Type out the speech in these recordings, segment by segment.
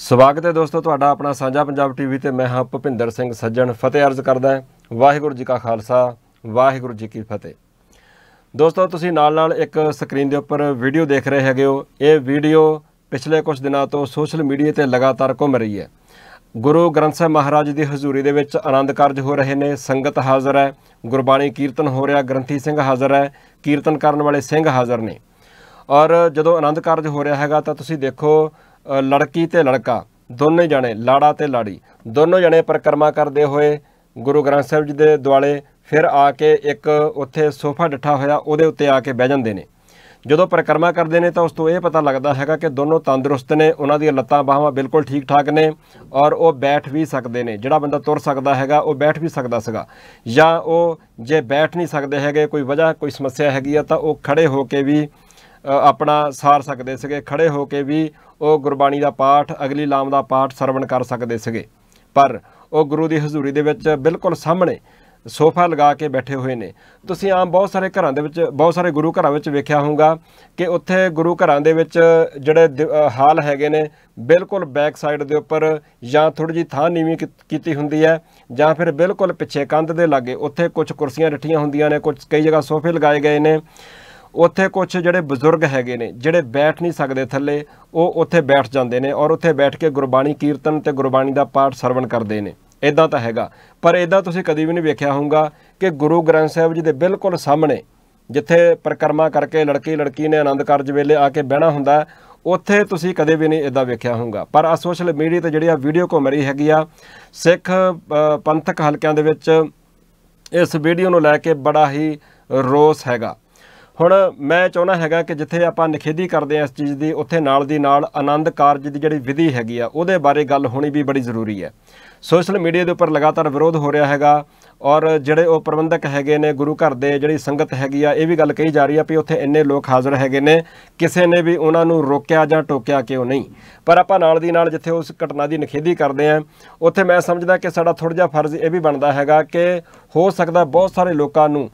ਸਵਾਗਤ ਹੈ ਦੋਸਤੋ ਤੁਹਾਡਾ ਆਪਣਾ ਸਾਂਝਾ ਪੰਜਾਬ ਟੀਵੀ ਤੇ ਮੈਂ ਹਾਂ ਭੁਪਿੰਦਰ ਸਿੰਘ ਸੱਜਣ ਫਤਿਹ ਅਰਜ਼ ਕਰਦਾ ਵਾਹਿਗੁਰੂ ਜੀ ਕਾ ਖਾਲਸਾ ਵਾਹਿਗੁਰੂ ਜੀ ਕੀ ਫਤਿਹ ਦੋਸਤੋ ਤੁਸੀਂ ਨਾਲ ਨਾਲ ਇੱਕ ਸਕਰੀਨ ਦੇ ਉੱਪਰ ਵੀਡੀਓ ਦੇਖ ਰਹੇ ਹੈਗੇ ਹੋ ਇਹ ਵੀਡੀਓ ਪਿਛਲੇ ਕੁਝ ਦਿਨਾਂ ਤੋਂ ਸੋਸ਼ਲ ਮੀਡੀਆ ਤੇ ਲਗਾਤਾਰ ਘੁੰਮ ਰਹੀ ਹੈ ਗੁਰੂ ਗ੍ਰੰਥ ਸਾਹਿਬ ਮਹਾਰਾਜ ਦੀ ਹਜ਼ੂਰੀ ਦੇ ਵਿੱਚ ਆਨੰਦ ਕਾਰਜ ਹੋ ਰਹੇ ਨੇ ਸੰਗਤ ਹਾਜ਼ਰ ਹੈ ਗੁਰਬਾਣੀ ਕੀਰਤਨ ਹੋ ਰਿਹਾ ਗ੍ਰੰਥੀ ਸਿੰਘ ਹਾਜ਼ਰ ਹੈ ਕੀਰਤਨ ਕਰਨ ਵਾਲੇ ਸਿੰਘ ਹਾਜ਼ਰ ਨੇ ਔਰ ਜਦੋਂ ਆਨੰਦ ਕਾਰਜ ਹੋ ਰਿਹਾ ਹੈਗਾ ਤਾਂ ਤੁਸੀਂ ਦੇਖੋ ਲੜਕੀ ਤੇ ਲੜਕਾ ਦੋਨੇ ਜਣੇ ਲਾੜਾ ਤੇ ਲਾੜੀ ਦੋਨੋਂ ਜਣੇ ਪਰਕਰਮਾ ਕਰਦੇ ਹੋਏ ਗੁਰੂ ਗ੍ਰੰਥ ਸਾਹਿਬ ਜੀ ਦੇ ਦੁਆਲੇ ਫਿਰ ਆ ਕੇ ਇੱਕ ਉੱਥੇ ਸੋਫਾ ਡੱਠਾ ਹੋਇਆ ਉਹਦੇ ਉੱਤੇ ਆ ਕੇ ਬਹਿ ਜਾਂਦੇ ਨੇ ਜਦੋਂ ਪਰਕਰਮਾ ਕਰਦੇ ਨੇ ਤਾਂ ਉਸ ਤੋਂ ਇਹ ਪਤਾ ਲੱਗਦਾ ਹੈਗਾ ਕਿ ਦੋਨੋਂ ਤੰਦਰੁਸਤ ਨੇ ਉਹਨਾਂ ਦੀਆਂ ਲੱਤਾਂ ਬਾਹਾਂ ਬਿਲਕੁਲ ਠੀਕ ਠਾਕ ਨੇ ਔਰ ਉਹ ਬੈਠ ਵੀ ਸਕਦੇ ਨੇ ਜਿਹੜਾ ਬੰਦਾ ਤੁਰ ਸਕਦਾ ਹੈਗਾ ਉਹ ਬੈਠ ਵੀ ਸਕਦਾ ਸੀਗਾ ਜਾਂ ਉਹ ਜੇ ਬੈਠ ਨਹੀਂ ਸਕਦੇ ਹੈਗੇ ਕੋਈ ਵਜ੍ਹਾ ਕੋਈ ਸਮੱਸਿਆ ਹੈਗੀ ਆ ਤਾਂ ਉਹ ਖੜੇ ਹੋ ਕੇ ਵੀ ਆਪਣਾ ਸਾਰ ਸਕਦੇ ਸੀਗੇ ਖੜੇ ਹੋ ਕੇ ਵੀ ਉਹ ਗੁਰਬਾਣੀ ਦਾ ਪਾਠ ਅਗਲੀ ਲਾਮ ਦਾ ਪਾਠ ਸਰਵਣ ਕਰ ਸਕਦੇ ਸੀਗੇ ਪਰ ਉਹ ਗੁਰੂ ਦੀ ਹਜ਼ੂਰੀ ਦੇ ਵਿੱਚ ਬਿਲਕੁਲ ਸਾਹਮਣੇ ਸੋਫਾ ਲਗਾ ਕੇ ਬੈਠੇ ਹੋਏ ਨੇ ਤੁਸੀਂ ਆਮ ਬਹੁਤ ਸਾਰੇ ਘਰਾਂ ਦੇ ਵਿੱਚ ਬਹੁਤ ਸਾਰੇ ਗੁਰੂ ਘਰਾਂ ਵਿੱਚ ਵੇਖਿਆ ਹੋਊਗਾ ਕਿ ਉੱਥੇ ਗੁਰੂ ਘਰਾਂ ਦੇ ਵਿੱਚ ਜਿਹੜੇ ਹਾਲ ਹੈਗੇ ਨੇ ਬਿਲਕੁਲ ਬੈਕ ਸਾਈਡ ਦੇ ਉੱਪਰ ਜਾਂ ਥੋੜੀ ਜੀ ਥਾਂ ਨੀਵੀਂ ਕੀਤੀ ਹੁੰਦੀ ਹੈ ਜਾਂ ਫਿਰ ਬਿਲਕੁਲ ਪਿੱਛੇ ਕੰਧ ਦੇ ਲਾਗੇ ਉੱਥੇ ਕੁਝ ਕੁਰਸੀਆਂ ਰੱਖੀਆਂ ਹੁੰਦੀਆਂ ਨੇ ਕੁਝ ਕਈ ਜਗ੍ਹਾ ਸੋਫੇ ਲਗਾਏ ਗਏ ਨੇ ਉੱਥੇ ਕੁਝ ਜਿਹੜੇ ਬਜ਼ੁਰਗ ਹੈਗੇ ਨੇ ਜਿਹੜੇ ਬੈਠ ਨਹੀਂ ਸਕਦੇ ਥੱਲੇ ਉਹ ਉੱਥੇ ਬੈਠ ਜਾਂਦੇ ਨੇ ਔਰ ਉੱਥੇ ਬੈਠ ਕੇ ਗੁਰਬਾਣੀ ਕੀਰਤਨ ਤੇ ਗੁਰਬਾਣੀ ਦਾ ਪਾਠ ਸਰਵਣ ਕਰਦੇ ਨੇ ਇਦਾਂ ਤਾਂ ਹੈਗਾ ਪਰ ਇਦਾਂ ਤੁਸੀਂ ਕਦੀ ਵੀ ਨਹੀਂ ਵੇਖਿਆ ਹੋਊਗਾ ਕਿ ਗੁਰੂ ਗ੍ਰੰਥ ਸਾਹਿਬ ਜੀ ਦੇ ਬਿਲਕੁਲ ਸਾਹਮਣੇ ਜਿੱਥੇ ਪ੍ਰਕਰਮਾ ਕਰਕੇ ਲੜਕੀ ਲੜਕੀ ਨੇ ਆਨੰਦ ਕਾਰਜ ਵੇਲੇ ਆ ਕੇ ਬਹਿਣਾ ਹੁੰਦਾ ਉੱਥੇ ਤੁਸੀਂ ਕਦੇ ਵੀ ਨਹੀਂ ਇਦਾਂ ਵੇਖਿਆ ਹੋਊਗਾ ਪਰ ਆ ਸੋਸ਼ਲ ਮੀਡੀਆ ਤੇ ਜਿਹੜੀ ਆ ਵੀਡੀਓ ਕੋ ਮਰੀ ਹੈਗੀ ਆ ਸਿੱਖ ਪੰਥਕ ਹਲਕਿਆਂ ਦੇ ਵਿੱਚ ਇਸ ਵੀਡੀਓ ਨੂੰ ਲੈ ਕੇ ਬੜਾ ਹੀ ਰੋਸ ਹੈਗਾ ਹੁਣ ਮੈਂ ਚਾਹਣਾ ਹੈਗਾ ਕਿ ਜਿੱਥੇ ਆਪਾਂ ਨਿਖੇਧੀ ਕਰਦੇ ਆ ਇਸ ਚੀਜ਼ ਦੀ ਉੱਥੇ ਨਾਲ ਦੀ ਨਾਲ ਆਨੰਦ ਕਾਰਜ ਦੀ ਜਿਹੜੀ ਵਿਧੀ ਹੈਗੀ ਆ ਉਹਦੇ ਬਾਰੇ ਗੱਲ ਹੋਣੀ ਵੀ ਬੜੀ ਜ਼ਰੂਰੀ ਹੈ ਸੋਸ਼ਲ ਮੀਡੀਆ ਦੇ ਉੱਪਰ ਲਗਾਤਾਰ ਵਿਰੋਧ ਹੋ ਰਿਹਾ ਹੈਗਾ ਔਰ ਜਿਹੜੇ ਉਹ ਪ੍ਰਬੰਧਕ ਹੈਗੇ ਨੇ ਗੁਰੂ ਘਰ ਦੇ ਜਿਹੜੀ ਸੰਗਤ ਹੈਗੀ ਆ ਇਹ ਵੀ ਗੱਲ ਕਹੀ ਜਾ ਰਹੀ ਆ ਵੀ ਉੱਥੇ ਇੰਨੇ ਲੋਕ ਹਾਜ਼ਰ ਹੈਗੇ ਨੇ ਕਿਸੇ ਨੇ ਵੀ ਉਹਨਾਂ ਨੂੰ ਰੋਕਿਆ ਜਾਂ ਟੋਕਿਆ ਕਿਉਂ ਨਹੀਂ ਪਰ ਆਪਾਂ ਨਾਲ ਦੀ ਨਾਲ ਜਿੱਥੇ ਉਸ ਘਟਨਾ ਦੀ ਨਿਖੇਧੀ ਕਰਦੇ ਆ ਉੱਥੇ ਮੈਂ ਸਮਝਦਾ ਕਿ ਸਾਡਾ ਥੋੜਾ ਜਿਹਾ ਫਰਜ਼ ਇਹ ਵੀ ਬਣਦਾ ਹੈਗਾ ਕਿ ਹੋ ਸਕਦਾ ਬਹੁਤ ਸਾਰੇ ਲੋਕਾਂ ਨੂੰ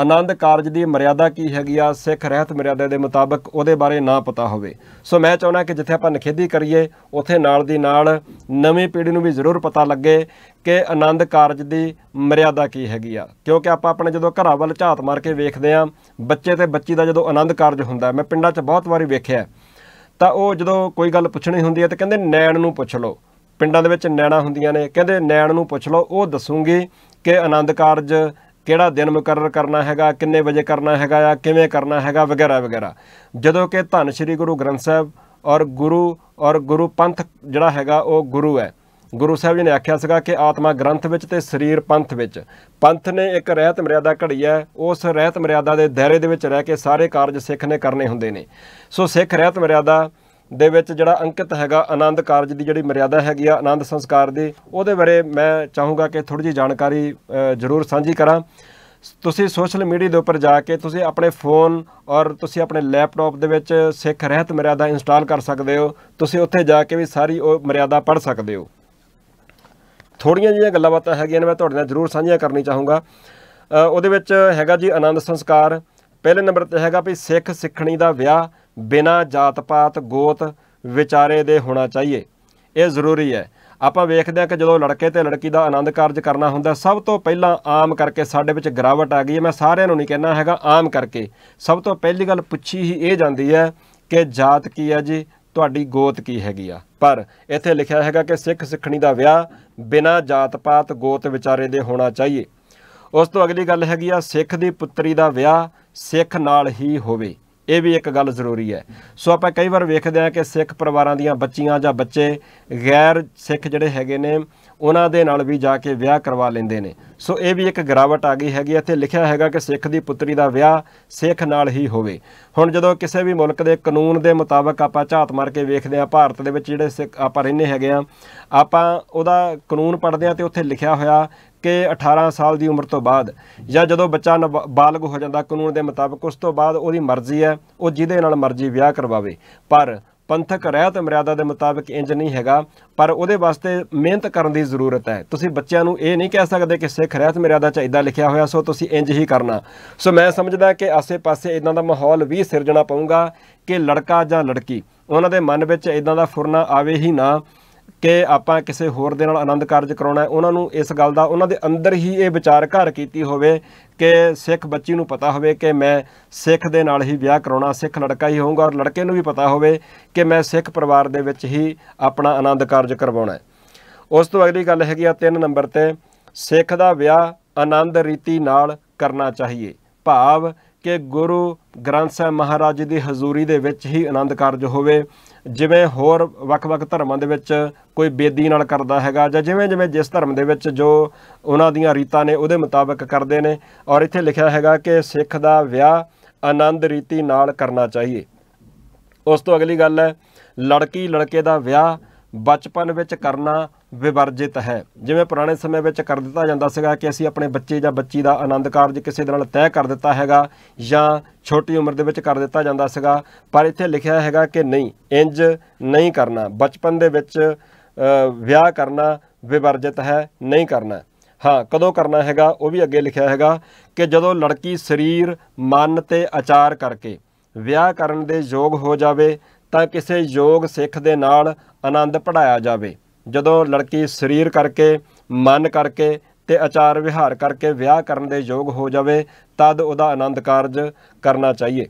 ਆਨੰਦ ਕਾਰਜ ਦੀ ਮਰਿਆਦਾ ਕੀ ਹੈਗੀ ਆ ਸਿੱਖ ਰਹਿਤ ਮਰਿਆਦਾ ਦੇ ਮੁਤਾਬਕ ਉਹਦੇ ਬਾਰੇ ਨਾ ਪਤਾ ਹੋਵੇ ਸੋ ਮੈਂ ਚਾਹੁੰਦਾ ਕਿ ਜਿੱਥੇ ਆਪਾਂ ਨਖੇਦੀ ਕਰੀਏ ਉਥੇ ਨਾਲ ਦੀ ਨਾਲ ਨਵੀਂ ਪੀੜ੍ਹੀ ਨੂੰ ਵੀ ਜ਼ਰੂਰ ਪਤਾ ਲੱਗੇ ਕਿ ਆਨੰਦ ਕਾਰਜ ਦੀ ਮਰਿਆਦਾ ਕੀ ਹੈਗੀ ਆ ਕਿਉਂਕਿ ਆਪਾਂ ਆਪਣੇ ਜਦੋਂ ਘਰਾਂ ਵੱਲ ਝਾਤ ਮਾਰ ਕੇ ਵੇਖਦੇ ਆ ਬੱਚੇ ਤੇ ਬੱਚੀ ਦਾ ਜਦੋਂ ਆਨੰਦ ਕਾਰਜ ਹੁੰਦਾ ਮੈਂ ਪਿੰਡਾਂ 'ਚ ਬਹੁਤ ਵਾਰੀ ਵੇਖਿਆ ਤਾਂ ਉਹ ਜਦੋਂ ਕੋਈ ਗੱਲ ਪੁੱਛਣੀ ਹੁੰਦੀ ਹੈ ਤਾਂ ਕਹਿੰਦੇ ਨੈਣ ਨੂੰ ਪੁੱਛ ਲਓ ਪਿੰਡਾਂ ਦੇ ਵਿੱਚ ਨੈਣਾ ਹੁੰਦੀਆਂ ਨੇ ਕਹਿੰਦੇ ਨੈਣ ਨੂੰ ਪੁੱਛ ਲਓ ਉਹ ਦੱਸੂਗੀ ਕਿ ਆਨੰਦ ਕਾਰਜ ਕਿਹੜਾ ਦਿਨ ਮੁਕਰਰ ਕਰਨਾ ਹੈਗਾ ਕਿੰਨੇ ਵਜੇ ਕਰਨਾ ਹੈਗਾ ਆ ਕਿਵੇਂ ਕਰਨਾ ਹੈਗਾ ਵਗੈਰਾ ਵਗੈਰਾ ਜਦੋਂ ਕਿ ਧੰਨ ਸ਼੍ਰੀ ਗੁਰੂ ਗ੍ਰੰਥ ਸਾਹਿਬ ਔਰ ਗੁਰੂ ਔਰ ਗੁਰੂ ਪੰਥ ਜਿਹੜਾ ਹੈਗਾ ਉਹ ਗੁਰੂ ਹੈ ਗੁਰੂ ਸਾਹਿਬ ਜੀ ਨੇ ਆਖਿਆ ਸੀਗਾ ਕਿ ਆਤਮਾ ਗ੍ਰੰਥ ਵਿੱਚ ਤੇ ਸਰੀਰ ਪੰਥ ਵਿੱਚ ਪੰਥ ਨੇ ਇੱਕ ਰਹਿਤ ਮਰਿਆਦਾ ਘੜੀ ਹੈ ਉਸ ਰਹਿਤ ਮਰਿਆਦਾ ਦੇ ਦਾਇਰੇ ਦੇ ਵਿੱਚ ਰਹਿ ਕੇ ਸਾਰੇ ਕਾਰਜ ਸਿੱਖ ਨੇ ਕਰਨੇ ਹੁੰਦੇ ਨੇ ਸੋ ਸਿੱਖ ਰਹਿਤ ਮਰਿਆਦਾ ਦੇ ਵਿੱਚ ਜਿਹੜਾ ਅੰਕਿਤ ਹੈਗਾ ਆਨੰਦ ਕਾਰਜ ਦੀ ਜਿਹੜੀ ਮਰਿਆਦਾ ਹੈਗੀ ਆ ਆਨੰਦ ਸੰਸਕਾਰ ਦੀ ਉਹਦੇ ਬਾਰੇ ਮੈਂ ਚਾਹੂੰਗਾ ਕਿ ਥੋੜੀ ਜਿਹੀ ਜਾਣਕਾਰੀ ਜ਼ਰੂਰ ਸਾਂਝੀ ਕਰਾਂ ਤੁਸੀਂ ਸੋਸ਼ਲ ਮੀਡੀਆ ਦੇ ਉੱਪਰ ਜਾ ਕੇ ਤੁਸੀਂ ਆਪਣੇ ਫੋਨ ਔਰ ਤੁਸੀਂ ਆਪਣੇ ਲੈਪਟਾਪ ਦੇ ਵਿੱਚ ਸਿੱਖ ਰਹਿਤ ਮਰਿਆਦਾ ਇੰਸਟਾਲ ਕਰ ਸਕਦੇ ਹੋ ਤੁਸੀਂ ਉੱਥੇ ਜਾ ਕੇ ਵੀ ਸਾਰੀ ਉਹ ਮਰਿਆਦਾ ਪੜ੍ਹ ਸਕਦੇ ਹੋ ਥੋੜੀਆਂ ਜਿਹੀਆਂ ਗੱਲਾਂ ਬਾਤਾਂ ਹੈਗੀਆਂ ਨੇ ਮੈਂ ਤੁਹਾਡੇ ਨਾਲ ਜ਼ਰੂਰ ਸਾਂਝੀਆਂ ਕਰਨੀ ਚਾਹੂੰਗਾ ਉਹਦੇ ਵਿੱਚ ਹੈਗਾ ਜੀ ਆਨੰਦ ਸੰਸਕਾਰ ਪਹਿਲੇ ਨੰਬਰ ਤੇ ਹੈਗਾ ਵੀ ਸਿੱਖ ਸਿੱਖਣੀ ਦਾ ਵਿਆਹ ਬਿਨਾ ਜਾਤ ਪਾਤ ਗੋਤ ਵਿਚਾਰੇ ਦੇ ਹੋਣਾ ਚਾਹੀਏ ਇਹ ਜ਼ਰੂਰੀ ਹੈ ਆਪਾਂ ਵੇਖਦੇ ਹਾਂ ਕਿ ਜਦੋਂ ਲੜਕੇ ਤੇ ਲੜਕੀ ਦਾ ਆਨੰਦ ਕਾਰਜ ਕਰਨਾ ਹੁੰਦਾ ਸਭ ਤੋਂ ਪਹਿਲਾਂ ਆਮ ਕਰਕੇ ਸਾਡੇ ਵਿੱਚ ਗਰਾਵਟ ਆ ਗਈ ਹੈ ਮੈਂ ਸਾਰਿਆਂ ਨੂੰ ਨਹੀਂ ਕਹਿਣਾ ਹੈਗਾ ਆਮ ਕਰਕੇ ਸਭ ਤੋਂ ਪਹਿਲੀ ਗੱਲ ਪੁੱਛੀ ਹੀ ਇਹ ਜਾਂਦੀ ਹੈ ਕਿ ਜਾਤ ਕੀ ਹੈ ਜੀ ਤੁਹਾਡੀ ਗੋਤ ਕੀ ਹੈਗੀ ਆ ਪਰ ਇੱਥੇ ਲਿਖਿਆ ਹੈਗਾ ਕਿ ਸਿੱਖ ਸਿੱਖਣੀ ਦਾ ਵਿਆਹ ਬਿਨਾ ਜਾਤ ਪਾਤ ਗੋਤ ਵਿਚਾਰੇ ਦੇ ਹੋਣਾ ਚਾਹੀਏ ਉਸ ਤੋਂ ਅਗਲੀ ਗੱਲ ਹੈਗੀ ਆ ਸਿੱਖ ਦੀ ਪੁੱਤਰੀ ਦਾ ਵਿਆਹ ਸਿੱਖ ਨਾਲ ਹੀ ਹੋਵੇ ਇਹ ਵੀ ਇੱਕ ਗੱਲ ਜ਼ਰੂਰੀ ਹੈ ਸੋ ਆਪਾਂ ਕਈ ਵਾਰ ਵੇਖਦੇ ਆ ਕਿ ਸਿੱਖ ਪਰਿਵਾਰਾਂ ਦੀਆਂ ਬੱਚੀਆਂ ਜਾਂ ਬੱਚੇ ਗੈਰ ਸਿੱਖ ਜਿਹੜੇ ਹੈਗੇ ਨੇ ਉਹਨਾਂ ਦੇ ਨਾਲ ਵੀ ਜਾ ਕੇ ਵਿਆਹ ਕਰਵਾ ਲੈਂਦੇ ਨੇ ਸੋ ਇਹ ਵੀ ਇੱਕ ਗਰਾਵਟ ਆ ਗਈ ਹੈਗੀ ਇੱਥੇ ਲਿਖਿਆ ਹੈਗਾ ਕਿ ਸਿੱਖ ਦੀ ਪੁੱਤਰੀ ਦਾ ਵਿਆਹ ਸਿੱਖ ਨਾਲ ਹੀ ਹੋਵੇ ਹੁਣ ਜਦੋਂ ਕਿਸੇ ਵੀ ਮੁਲਕ ਦੇ ਕਾਨੂੰਨ ਦੇ ਮੁਤਾਬਕ ਆਪਾਂ ਝਾਤ ਮਾਰ ਕੇ ਵੇਖਦੇ ਆ ਭਾਰਤ ਦੇ ਵਿੱਚ ਜਿਹੜੇ ਆਪਾਂ ਰਹਿੰਦੇ ਹੈਗੇ ਆ ਆਪਾਂ ਉਹਦਾ ਕਾਨੂੰਨ ਪੜ੍ਹਦੇ ਆ ਤੇ ਉੱਥੇ ਲਿਖਿਆ ਹੋਇਆ ਕਿ 18 ਸਾਲ ਦੀ ਉਮਰ ਤੋਂ ਬਾਅਦ ਜਾਂ ਜਦੋਂ ਬੱਚਾ ਬਾਲਗ ਹੋ ਜਾਂਦਾ ਕਾਨੂੰਨ ਦੇ ਮੁਤਾਬਕ ਉਸ ਤੋਂ ਬਾਅਦ ਉਹਦੀ ਮਰਜ਼ੀ ਹੈ ਉਹ ਜਿਹਦੇ ਨਾਲ ਮਰਜ਼ੀ ਵਿਆਹ ਕਰਵਾਵੇ ਪਰ ਪੰਥਕ ਰਹਿਤ ਮਰਿਆਦਾ ਦੇ ਮੁਤਾਬਕ ਇੰਜ ਨਹੀਂ ਹੈਗਾ ਪਰ ਉਹਦੇ ਵਾਸਤੇ ਮਿਹਨਤ ਕਰਨ ਦੀ ਜ਼ਰੂਰਤ ਹੈ ਤੁਸੀਂ ਬੱਚਿਆਂ ਨੂੰ ਇਹ ਨਹੀਂ ਕਹਿ ਸਕਦੇ ਕਿ ਸਿੱਖ ਰਹਿਤ ਮਰਿਆਦਾ ਚ ਇਦਾਂ ਲਿਖਿਆ ਹੋਇਆ ਸੋ ਤੁਸੀਂ ਇੰਜ ਹੀ ਕਰਨਾ ਸੋ ਮੈਂ ਸਮਝਦਾ ਕਿ ਆਸੇ-ਪਾਸੇ ਇਦਾਂ ਦਾ ਮਾਹੌਲ ਵੀ ਸਿਰਜਣਾ ਪਊਗਾ ਕਿ ਲੜਕਾ ਜਾਂ ਲੜਕੀ ਉਹਨਾਂ ਦੇ ਮਨ ਵਿੱਚ ਇਦਾਂ ਦਾ ਫੁਰਨਾ ਆਵੇ ਹੀ ਨਾ ਕਿ ਆਪਾਂ ਕਿਸੇ ਹੋਰ ਦੇ ਨਾਲ ਆਨੰਦ ਕਾਰਜ ਕਰਾਉਣਾ ਹੈ ਉਹਨਾਂ ਨੂੰ ਇਸ ਗੱਲ ਦਾ ਉਹਨਾਂ ਦੇ ਅੰਦਰ ਹੀ ਇਹ ਵਿਚਾਰ ਘਰ ਕੀਤੀ ਹੋਵੇ ਕਿ ਸਿੱਖ ਬੱਚੀ ਨੂੰ ਪਤਾ ਹੋਵੇ ਕਿ ਮੈਂ ਸਿੱਖ ਦੇ ਨਾਲ ਹੀ ਵਿਆਹ ਕਰਾਉਣਾ ਸਿੱਖ ਲੜਕਾ ਹੀ ਹੋਊਗਾ ਔਰ ਲੜਕੇ ਨੂੰ ਵੀ ਪਤਾ ਹੋਵੇ ਕਿ ਮੈਂ ਸਿੱਖ ਪਰਿਵਾਰ ਦੇ ਵਿੱਚ ਹੀ ਆਪਣਾ ਆਨੰਦ ਕਾਰਜ ਕਰਵਾਉਣਾ ਹੈ ਉਸ ਤੋਂ ਅਗਲੀ ਗੱਲ ਹੈਗੀ ਆ 3 ਨੰਬਰ ਤੇ ਸਿੱਖ ਦਾ ਵਿਆਹ ਆਨੰਦ ਰੀਤੀ ਨਾਲ ਕਰਨਾ ਚਾਹੀਏ ਭਾਵ ਕਿ ਗੁਰੂ ਗ੍ਰੰਥ ਸਾਹਿਬ ਮਹਾਰਾਜ ਦੀ ਹਜ਼ੂਰੀ ਦੇ ਵਿੱਚ ਹੀ ਆਨੰਦ ਕਾਰਜ ਹੋਵੇ ਜਿਵੇਂ ਹੋਰ ਵੱਖ-ਵੱਖ ਧਰਮਾਂ ਦੇ ਵਿੱਚ ਕੋਈ ਬੇਦੀ ਨਾਲ ਕਰਦਾ ਹੈਗਾ ਜਾਂ ਜਿਵੇਂ-ਜਿਵੇਂ ਜਿਸ ਧਰਮ ਦੇ ਵਿੱਚ ਜੋ ਉਹਨਾਂ ਦੀਆਂ ਰੀਤਾਂ ਨੇ ਉਹਦੇ ਮੁਤਾਬਕ ਕਰਦੇ ਨੇ ਔਰ ਇੱਥੇ ਲਿਖਿਆ ਹੈਗਾ ਕਿ ਸਿੱਖ ਦਾ ਵਿਆਹ ਆਨੰਦ ਰੀਤੀ ਨਾਲ ਕਰਨਾ ਚਾਹੀਏ ਉਸ ਤੋਂ ਅਗਲੀ ਗੱਲ ਹੈ ਲੜਕੀ ਲੜਕੇ ਦਾ ਵਿਆਹ ਬਚਪਨ ਵਿੱਚ ਕਰਨਾ ਵਿਵਰਜਿਤ ਹੈ ਜਿਵੇਂ ਪੁਰਾਣੇ ਸਮੇਂ ਵਿੱਚ ਕਰ ਦਿੱਤਾ ਜਾਂਦਾ ਸੀਗਾ ਕਿ ਅਸੀਂ ਆਪਣੇ ਬੱਚੇ ਜਾਂ ਬੱਚੀ ਦਾ ਆਨੰਦ ਕਾਰਜ ਕਿਸੇ ਦੇ ਨਾਲ ਤੈਅ ਕਰ ਦਿੱਤਾ ਹੈਗਾ ਜਾਂ ਛੋਟੀ ਉਮਰ ਦੇ ਵਿੱਚ ਕਰ ਦਿੱਤਾ ਜਾਂਦਾ ਸੀਗਾ ਪਰ ਇੱਥੇ ਲਿਖਿਆ ਹੈਗਾ ਕਿ ਨਹੀਂ ਇੰਜ ਨਹੀਂ ਕਰਨਾ ਬਚਪਨ ਦੇ ਵਿੱਚ ਵਿਆਹ ਕਰਨਾ ਵਿਵਰਜਿਤ ਹੈ ਨਹੀਂ ਕਰਨਾ ਹਾਂ ਕਦੋਂ ਕਰਨਾ ਹੈਗਾ ਉਹ ਵੀ ਅੱਗੇ ਲਿਖਿਆ ਹੈਗਾ ਕਿ ਜਦੋਂ ਲੜਕੀ ਸਰੀਰ ਮਨ ਤੇ ਆਚਾਰ ਕਰਕੇ ਵਿਆਹ ਕਰਨ ਦੇ ਯੋਗ ਹੋ ਜਾਵੇ ਤਾਂ ਕਿਸੇ ਯੋਗ ਸਿੱਖ ਦੇ ਨਾਲ ਆਨੰਦ ਪੜਾਇਆ ਜਾਵੇ ਜਦੋਂ ਲੜਕੀ ਸਰੀਰ ਕਰਕੇ ਮਨ ਕਰਕੇ ਤੇ ਆਚਾਰ ਵਿਹਾਰ ਕਰਕੇ ਵਿਆਹ ਕਰਨ ਦੇ ਯੋਗ ਹੋ ਜਾਵੇ ਤਦ ਉਹਦਾ ਆਨੰਦ ਕਾਰਜ ਕਰਨਾ ਚਾਹੀਏ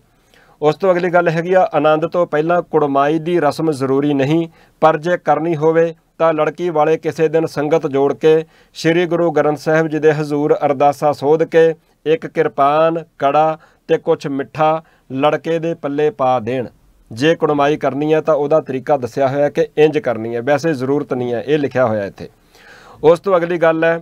ਉਸ ਤੋਂ ਅਗਲੀ ਗੱਲ ਹੈਗੀ ਆ ਆਨੰਦ ਤੋਂ ਪਹਿਲਾਂ ਕੁੜਮਾਈ ਦੀ ਰਸਮ ਜ਼ਰੂਰੀ ਨਹੀਂ ਪਰ ਜੇ ਕਰਨੀ ਹੋਵੇ ਤਾਂ ਲੜਕੀ ਵਾਲੇ ਕਿਸੇ ਦਿਨ ਸੰਗਤ ਜੋੜ ਕੇ ਸ੍ਰੀ ਗੁਰੂ ਗ੍ਰੰਥ ਸਾਹਿਬ ਜੀ ਦੇ ਹਜ਼ੂਰ ਅਰਦਾਸਾ ਸੋਧ ਕੇ ਇੱਕ ਕਿਰਪਾਨ ਕੜਾ ਤੇ ਕੁਝ ਮਿੱਠਾ ਲੜਕੇ ਦੇ ਪੱਲੇ ਪਾ ਦੇਣ ਜੇ ਕੁੜਮਾਈ ਕਰਨੀ ਹੈ ਤਾਂ ਉਹਦਾ ਤਰੀਕਾ ਦੱਸਿਆ ਹੋਇਆ ਕਿ ਇੰਜ ਕਰਨੀ ਹੈ ਵੈਸੇ ਜ਼ਰੂਰਤ ਨਹੀਂ ਹੈ ਇਹ ਲਿਖਿਆ ਹੋਇਆ ਇੱਥੇ ਉਸ ਤੋਂ ਅਗਲੀ ਗੱਲ ਹੈ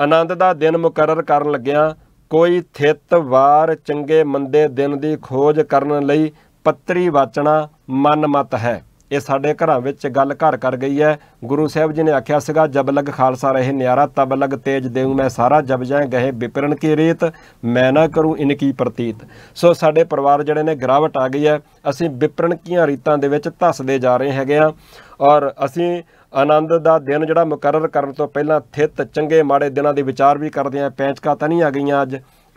ਆਨੰਦ ਦਾ ਦਿਨ ਮੁਕਰਰ ਕਰਨ ਲੱਗਿਆਂ ਕੋਈ ਥਿਤ ਵਾਰ ਚੰਗੇ ਮੰਦੇ ਦਿਨ ਦੀ ਖੋਜ ਕਰਨ ਲਈ ਪੱਤਰੀ ਵਾਚਣਾ ਮਨਮਤ ਹੈ ਇਹ ਸਾਡੇ ਘਰਾਂ ਵਿੱਚ ਗੱਲ ਘਰ ਕਰ ਗਈ ਹੈ ਗੁਰੂ ਸਾਹਿਬ ਜੀ ਨੇ ਆਖਿਆ ਸੀਗਾ ਜਬ ਲਗ ਖਾਲਸਾ ਰਹੇ ਨਿਆਰਾ ਤਬ ਲਗ ਤੇਜ ਦੇਉ ਮੈਂ ਸਾਰਾ ਜਬ ਜਾਏ ਗਏ ਵਿਪਰਨ ਕੀ ਰੀਤ ਮੈਂ ਨਾ ਕਰੂੰ ਇਨ ਕੀ ਪ੍ਰਤੀਤ ਸੋ ਸਾਡੇ ਪਰਿਵਾਰ ਜਿਹੜੇ ਨੇ ਗਰਾਵਟ ਆ ਗਈ ਹੈ ਅਸੀਂ ਵਿਪਰਨ ਕੀਆਂ ਰੀਤਾਂ ਦੇ ਵਿੱਚ ਧਸਦੇ ਜਾ ਰਹੇ ਹੈਗੇ ਆ ਔਰ ਅਸੀਂ ਆਨੰਦ ਦਾ ਦਿਨ ਜਿਹੜਾ ਮੁਕਰਰ ਕਰਨ ਤੋਂ ਪਹਿਲਾਂ ਥਿਤ ਚੰਗੇ ਮਾੜੇ ਦਿਨਾਂ ਦੇ ਵਿਚਾਰ ਵੀ ਕਰਦੇ ਆ ਪੈਂਚਕਾ ਤਾਂ ਨਹੀਂ ਆ ਗਈਆਂ ਅੱਜ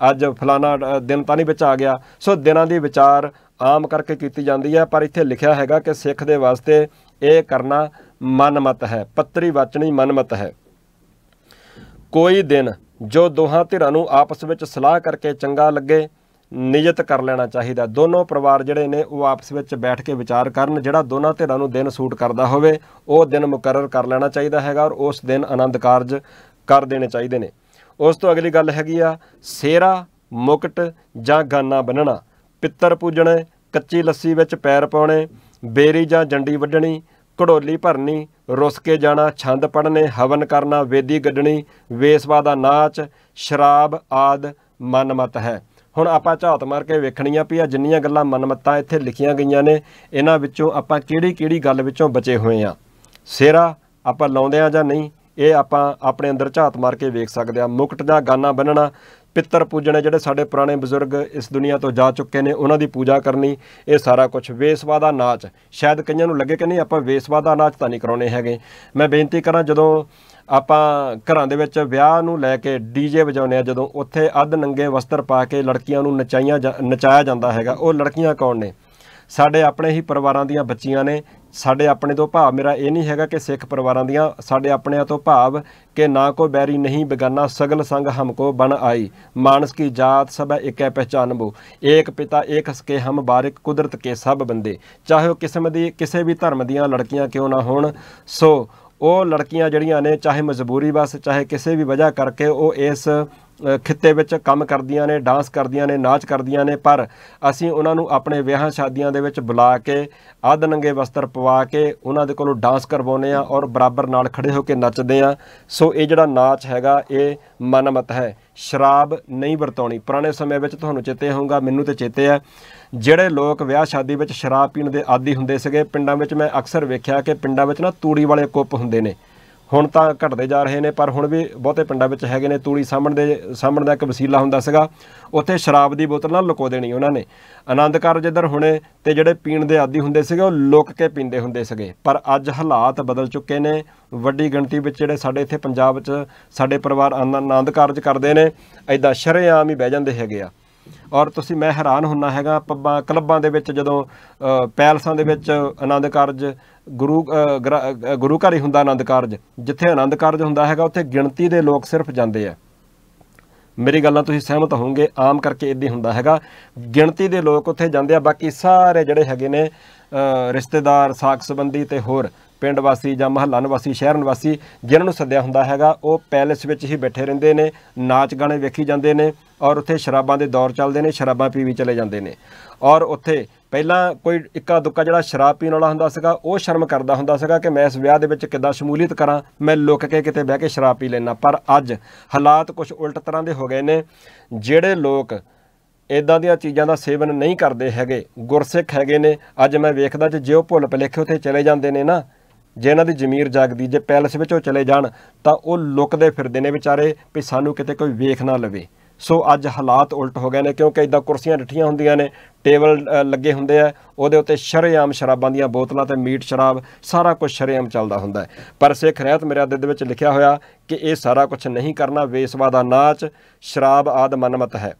ਅੱਜ ਫਲਾਣਾ ਦਿਨ ਤਾਂ ਨਹੀਂ ਵਿੱਚ ਆ ਗਿਆ ਸੋ ਦਿਨਾਂ ਦੇ ਵਿਚਾਰ ਆਮ ਕਰਕੇ ਕੀਤੀ ਜਾਂਦੀ ਹੈ ਪਰ ਇੱਥੇ ਲਿਖਿਆ ਹੈਗਾ ਕਿ ਸਿੱਖ ਦੇ ਵਾਸਤੇ ਇਹ ਕਰਨਾ ਮਨਮਤ ਹੈ ਪੱਤਰੀ ਵਾਚਣੀ ਮਨਮਤ ਹੈ ਕੋਈ ਦਿਨ ਜੋ ਦੋਹਾਂ ਧਿਰਾਂ ਨੂੰ ਆਪਸ ਵਿੱਚ ਸਲਾਹ ਕਰਕੇ ਚੰਗਾ ਲੱਗੇ ਨਿਯਤ ਕਰ ਲੈਣਾ ਚਾਹੀਦਾ ਦੋਨੋਂ ਪਰਿਵਾਰ ਜਿਹੜੇ ਨੇ ਉਹ ਆਪਸ ਵਿੱਚ ਬੈਠ ਕੇ ਵਿਚਾਰ ਕਰਨ ਜਿਹੜਾ ਦੋਨਾਂ ਧਿਰਾਂ ਨੂੰ ਦਿਨ ਸੂਟ ਕਰਦਾ ਹੋਵੇ ਉਹ ਦਿਨ ਮੁਕਰਰ ਕਰ ਲੈਣਾ ਚਾਹੀਦਾ ਹੈਗਾ ਔਰ ਉਸ ਦਿਨ ਆਨੰਦ ਕਾਰਜ ਕਰ ਦੇਣੇ ਚਾਹੀਦੇ ਨੇ ਉਸ ਤੋਂ ਅਗਲੀ ਗੱਲ ਹੈਗੀ ਆ ਸੇਰਾ ਮੁਕਟ ਜਾਂ ਗਾਨਾ ਬੰਨਣਾ ਪਿੱਤਰ ਪੂਜਣਾ ਕੱਚੀ ਲੱਸੀ ਵਿੱਚ ਪੈਰ ਪਾਉਣੇ ਬੇਰੀ ਜਾਂ ਜੰਡੀ ਵੱਢਣੀ ਘੜੋਲੀ ਭਰਨੀ ਰੁੱਸ ਕੇ ਜਾਣਾ ਛੰਦ ਪੜਨੇ ਹਵਨ ਕਰਨਾ ਵੇਦੀ ਗੱਡਣੀ ਵੇਸਵਾ ਦਾ ਨਾਚ ਸ਼ਰਾਬ ਆਦ ਮਨਮਤ ਹੈ ਹੁਣ ਆਪਾਂ ਝਾਤ ਮਾਰ ਕੇ ਵੇਖਣੀਆਂ ਪਈਆਂ ਜਿੰਨੀਆਂ ਗੱਲਾਂ ਮਨਮਤਾਂ ਇੱਥੇ ਲਿਖੀਆਂ ਗਈਆਂ ਨੇ ਇਹਨਾਂ ਵਿੱਚੋਂ ਆਪਾਂ ਕਿਹੜੀ-ਕਿਹੜੀ ਗੱਲ ਵਿੱਚੋਂ ਬਚੇ ਹੋਏ ਆ ਸੇਰਾ ਆਪਾਂ ਲਾਉਂਦੇ ਆ ਜਾਂ ਨਹੀਂ ਇਹ ਆਪਾਂ ਆਪਣੇ ਅੰਦਰ ਝਾਤ ਮਾਰ ਕੇ ਵੇਖ ਸਕਦੇ ਆ ਮੁਕਟ ਦਾ ਗਾਨਾ ਬੰਨਣਾ ਪਿੱਤਰ ਪੂਜਣੇ ਜਿਹੜੇ ਸਾਡੇ ਪੁਰਾਣੇ ਬਜ਼ੁਰਗ ਇਸ ਦੁਨੀਆ ਤੋਂ ਜਾ ਚੁੱਕੇ ਨੇ ਉਹਨਾਂ ਦੀ ਪੂਜਾ ਕਰਨੀ ਇਹ ਸਾਰਾ ਕੁਝ ਵੇਸਵਾ ਦਾ ਨਾਚ ਸ਼ਾਇਦ ਕਈਆਂ ਨੂੰ ਲੱਗੇ ਕਿ ਨਹੀਂ ਆਪਾਂ ਵੇਸਵਾ ਦਾ ਨਾਚ ਤਾਂ ਨਹੀਂ ਕਰਾਉਣੇ ਹੈਗੇ ਮੈਂ ਬੇਨਤੀ ਕਰਾਂ ਜਦੋਂ ਆਪਾਂ ਘਰਾਂ ਦੇ ਵਿੱਚ ਵਿਆਹ ਨੂੰ ਲੈ ਕੇ ਡੀਜੇ ਵਜਾਉਂਦੇ ਆ ਜਦੋਂ ਉੱਥੇ ਅੱਧ ਨੰਗੇ ਵਸਤਰ ਪਾ ਕੇ ਲੜਕੀਆਂ ਨੂੰ ਨਚਾਈਆਂ ਨਚਾਇਆ ਜਾਂਦਾ ਹੈਗਾ ਉਹ ਲੜਕੀਆਂ ਕੌਣ ਨੇ ਸਾਡੇ ਆਪਣੇ ਹੀ ਪਰਿਵਾਰਾਂ ਦੀਆਂ ਬੱਚੀਆਂ ਨੇ ਸਾਡੇ ਆਪਣੇ ਤੋਂ ਭਾਵ ਮੇਰਾ ਇਹ ਨਹੀਂ ਹੈਗਾ ਕਿ ਸਿੱਖ ਪਰਿਵਾਰਾਂ ਦੀਆਂ ਸਾਡੇ ਆਪਣਿਆਂ ਤੋਂ ਭਾਵ ਕਿ ਨਾ ਕੋ ਬੈਰੀ ਨਹੀਂ ਬਗਾਨਾ ਸਗਲ ਸੰਗ ਹਮਕੋ ਬਣ ਆਈ ਮਾਨਸ ਕੀ ਜਾਤ ਸਭ ਇੱਕੈ ਪਹਿਚਾਨਬੋ ਏਕ ਪਿਤਾ ਏਕ ਸਕੇ ਹਮ ਬਾਰਿਕ ਕੁਦਰਤ ਕੇ ਸਭ ਬੰਦੇ ਚਾਹੇ ਉਹ ਕਿਸਮ ਦੀ ਕਿਸੇ ਵੀ ਧਰਮ ਦੀਆਂ ਲੜਕੀਆਂ ਕਿਉਂ ਨਾ ਹੋਣ ਸੋ ਉਹ ਲੜਕੀਆਂ ਜਿਹੜੀਆਂ ਨੇ ਚਾਹੇ ਮਜਬੂਰੀ ਬਸ ਚਾਹੇ ਕਿਸੇ ਵੀ ਵਜ੍ਹਾ ਕਰਕੇ ਉਹ ਇਸ ਖਿੱਤੇ ਵਿੱਚ ਕੰਮ ਕਰਦੀਆਂ ਨੇ ਡਾਂਸ ਕਰਦੀਆਂ ਨੇ ਨਾਚ ਕਰਦੀਆਂ ਨੇ ਪਰ ਅਸੀਂ ਉਹਨਾਂ ਨੂੰ ਆਪਣੇ ਵਿਆਹਾਂ ਸ਼ਾਦੀਆਂ ਦੇ ਵਿੱਚ ਬੁਲਾ ਕੇ ਆਧ ਨੰਗੇ ਵਸਤਰ ਪਵਾ ਕੇ ਉਹਨਾਂ ਦੇ ਕੋਲੋਂ ਡਾਂਸ ਕਰਵਾਉਨੇ ਆ ਔਰ ਬਰਾਬਰ ਨਾਲ ਖੜੇ ਹੋ ਕੇ ਨੱਚਦੇ ਆ ਸੋ ਇਹ ਜਿਹੜਾ ਨਾਚ ਹੈਗਾ ਇਹ ਮਨਮਤ ਹੈ ਸ਼ਰਾਬ ਨਹੀਂ ਵਰਤੋਣੀ ਪੁਰਾਣੇ ਸਮੇਂ ਵਿੱਚ ਤੁਹਾਨੂੰ ਚੇਤੇ ਹੋਊਗਾ ਮੈਨੂੰ ਤੇ ਚੇਤੇ ਆ ਜਿਹੜੇ ਲੋਕ ਵਿਆਹ ਸ਼ਾਦੀ ਵਿੱਚ ਸ਼ਰਾਬ ਪੀਣ ਦੇ ਆਦੀ ਹੁੰਦੇ ਸੀਗੇ ਪਿੰਡਾਂ ਵਿੱਚ ਮੈਂ ਅਕਸਰ ਵੇਖਿਆ ਕਿ ਪਿੰਡਾਂ ਵਿੱਚ ਨਾ ਤੂੜੀ ਵਾਲੇ ਕੁੱਪ ਹੁੰਦੇ ਨੇ ਹੁਣ ਤਾਂ ਘਟਦੇ ਜਾ ਰਹੇ ਨੇ ਪਰ ਹੁਣ ਵੀ ਬਹੁਤੇ ਪਿੰਡਾਂ ਵਿੱਚ ਹੈਗੇ ਨੇ ਤੂੜੀ ਸਾਹਮਣ ਦੇ ਸਾਹਮਣ ਦਾ ਇੱਕ ਵਸੀਲਾ ਹੁੰਦਾ ਸੀਗਾ ਉੱਥੇ ਸ਼ਰਾਬ ਦੀ ਬੋਤਲ ਨਾਲ ਲੁਕੋ ਦੇਣੀ ਉਹਨਾਂ ਨੇ ਆਨੰਦ ਕਾਰਜ ਇੱਧਰ ਹੁਣੇ ਤੇ ਜਿਹੜੇ ਪੀਣ ਦੇ ਆਦੀ ਹੁੰਦੇ ਸੀਗੇ ਉਹ ਲੁਕ ਕੇ ਪੀਂਦੇ ਹੁੰਦੇ ਸੀਗੇ ਪਰ ਅੱਜ ਹਾਲਾਤ ਬਦਲ ਚੁੱਕੇ ਨੇ ਵੱਡੀ ਗਿਣਤੀ ਵਿੱਚ ਜਿਹੜੇ ਸਾਡੇ ਇੱਥੇ ਪੰਜਾਬ ਵਿੱਚ ਸਾਡੇ ਪਰਿਵਾਰ ਆਨੰਦ ਕਾਰਜ ਕਰਦੇ ਨੇ ਐਦਾਂ ਸ਼ਰੇਆਮ ਹੀ ਬਹਿ ਜਾਂਦੇ ਹੈਗੇ ਆ ਔਰ ਤੁਸੀਂ ਮੈਂ ਹੈਰਾਨ ਹੁੰਨਾ ਹੈਗਾ ਪੱਬਾਂ ਕਲੱਬਾਂ ਦੇ ਵਿੱਚ ਜਦੋਂ ਪੈਲਸਾਂ ਦੇ ਵਿੱਚ ਆਨੰਦ ਕਾਰਜ ਗੁਰੂ ਗੁਰੂ ਘਰ ਹੀ ਹੁੰਦਾ ਆਨੰਦ ਕਾਰਜ ਜਿੱਥੇ ਆਨੰਦ ਕਾਰਜ ਹੁੰਦਾ ਹੈਗਾ ਉੱਥੇ ਗਿਣਤੀ ਦੇ ਲੋਕ ਸਿਰਫ ਜਾਂਦੇ ਆ ਮੇਰੀ ਗੱਲਾਂ ਤੁਸੀਂ ਸਹਿਮਤ ਹੋਵੋਗੇ ਆਮ ਕਰਕੇ ਇਦਾਂ ਹੁੰਦਾ ਹੈਗਾ ਗਿਣਤੀ ਦੇ ਲੋਕ ਉੱਥੇ ਜਾਂਦੇ ਆ ਬਾਕੀ ਸਾਰੇ ਜਿਹੜੇ ਹੈਗੇ ਨੇ ਰਿਸ਼ਤੇਦਾਰ ਸਾਖ ਸੰਬੰਧੀ ਤੇ ਹੋਰ ਪਿੰਡ ਵਾਸੀ ਜਾਂ ਮਹੱਲਾ ਨਿਵਾਸੀ ਸ਼ਹਿਰ ਨਿਵਾਸੀ ਜਿਨ੍ਹਾਂ ਨੂੰ ਸੱਦਿਆ ਹੁੰਦਾ ਹੈਗਾ ਉਹ ਪੈਲੇਸ ਵਿੱਚ ਹੀ ਬੈਠੇ ਰਹਿੰਦੇ ਨੇ ਨਾਚ ਗਾਣੇ ਵੇਖੀ ਜਾਂਦੇ ਨੇ ਔਰ ਉੱਥੇ ਸ਼ਰਾਬਾਂ ਦੇ ਦੌਰ ਚੱਲਦੇ ਨੇ ਸ਼ਰਾਬਾਂ ਪੀ ਵੀ ਚਲੇ ਜਾਂਦੇ ਨੇ ਔਰ ਉੱਥੇ ਪਹਿਲਾਂ ਕੋਈ ਇੱਕਾ ਦੁੱਕਾ ਜਿਹੜਾ ਸ਼ਰਾਬ ਪੀਣ ਵਾਲਾ ਹੁੰਦਾ ਸੀਗਾ ਉਹ ਸ਼ਰਮ ਕਰਦਾ ਹੁੰਦਾ ਸੀਗਾ ਕਿ ਮੈਂ ਇਸ ਵਿਆਹ ਦੇ ਵਿੱਚ ਕਿੱਦਾਂ ਸ਼ਮੂਲੀਅਤ ਕਰਾਂ ਮੈਂ ਲੁੱਕ ਕੇ ਕਿਤੇ ਬਹਿ ਕੇ ਸ਼ਰਾਬ ਪੀ ਲੈਣਾ ਪਰ ਅੱਜ ਹਾਲਾਤ ਕੁਝ ਉਲਟ ਤਰ੍ਹਾਂ ਦੇ ਹੋ ਗਏ ਨੇ ਜਿਹੜੇ ਲੋਕ ਇਦਾਂ ਦੀਆਂ ਚੀਜ਼ਾਂ ਦਾ ਸੇਵਨ ਨਹੀਂ ਕਰਦੇ ਹੈਗੇ ਗੁਰਸਿੱਖ ਹੈਗੇ ਨੇ ਅੱਜ ਮੈਂ ਵੇਖਦਾ ਜੇ ਉਹ ਭੁੱਲ ਭਲੇਖੇ ਉੱਥੇ ਚਲੇ ਜਾਂਦੇ ਨੇ ਨਾ ਜੇ ਇਹਨਾਂ ਦੀ ਜ਼ਮੀਰ ਜਾਗਦੀ ਜੇ ਪੈਲਸ ਵਿੱਚੋਂ ਚਲੇ ਜਾਣ ਤਾਂ ਉਹ ਲੁਕਦੇ ਫਿਰਦੇ ਨੇ ਵਿਚਾਰੇ ਵੀ ਸਾਨੂੰ ਕਿਤੇ ਕੋਈ ਵੇਖ ਨਾ ਲਵੇ ਸੋ ਅੱਜ ਹਾਲਾਤ ਉਲਟ ਹੋ ਗਏ ਨੇ ਕਿਉਂਕਿ ਇਦਾਂ ਕੁਰਸੀਆਂ ਡਿੱਠੀਆਂ ਹੁੰਦੀਆਂ ਨੇ ਟੇਬਲ ਲੱਗੇ ਹੁੰਦੇ ਆ ਉਹਦੇ ਉੱਤੇ ਸ਼ਰੇਆਮ ਸ਼ਰਾਬਾਂ ਦੀਆਂ ਬੋਤਲਾਂ ਤੇ ਮੀਟ ਸ਼ਰਾਬ ਸਾਰਾ ਕੁਝ ਸ਼ਰੇਆਮ ਚੱਲਦਾ ਹੁੰਦਾ ਹੈ ਪਰ ਸਿੱਖ ਰਹਿਤ ਮੇਰੇ ਦੇ ਵਿੱਚ ਲਿਖਿਆ ਹੋਇਆ ਕਿ ਇਹ ਸਾਰਾ ਕੁਝ ਨਹੀਂ ਕਰਨਾ ਵੇਸਵਾ ਦਾ ਨਾਚ ਸ਼ਰਾਬ ਆਦ ਮਨਮਤ ਹੈ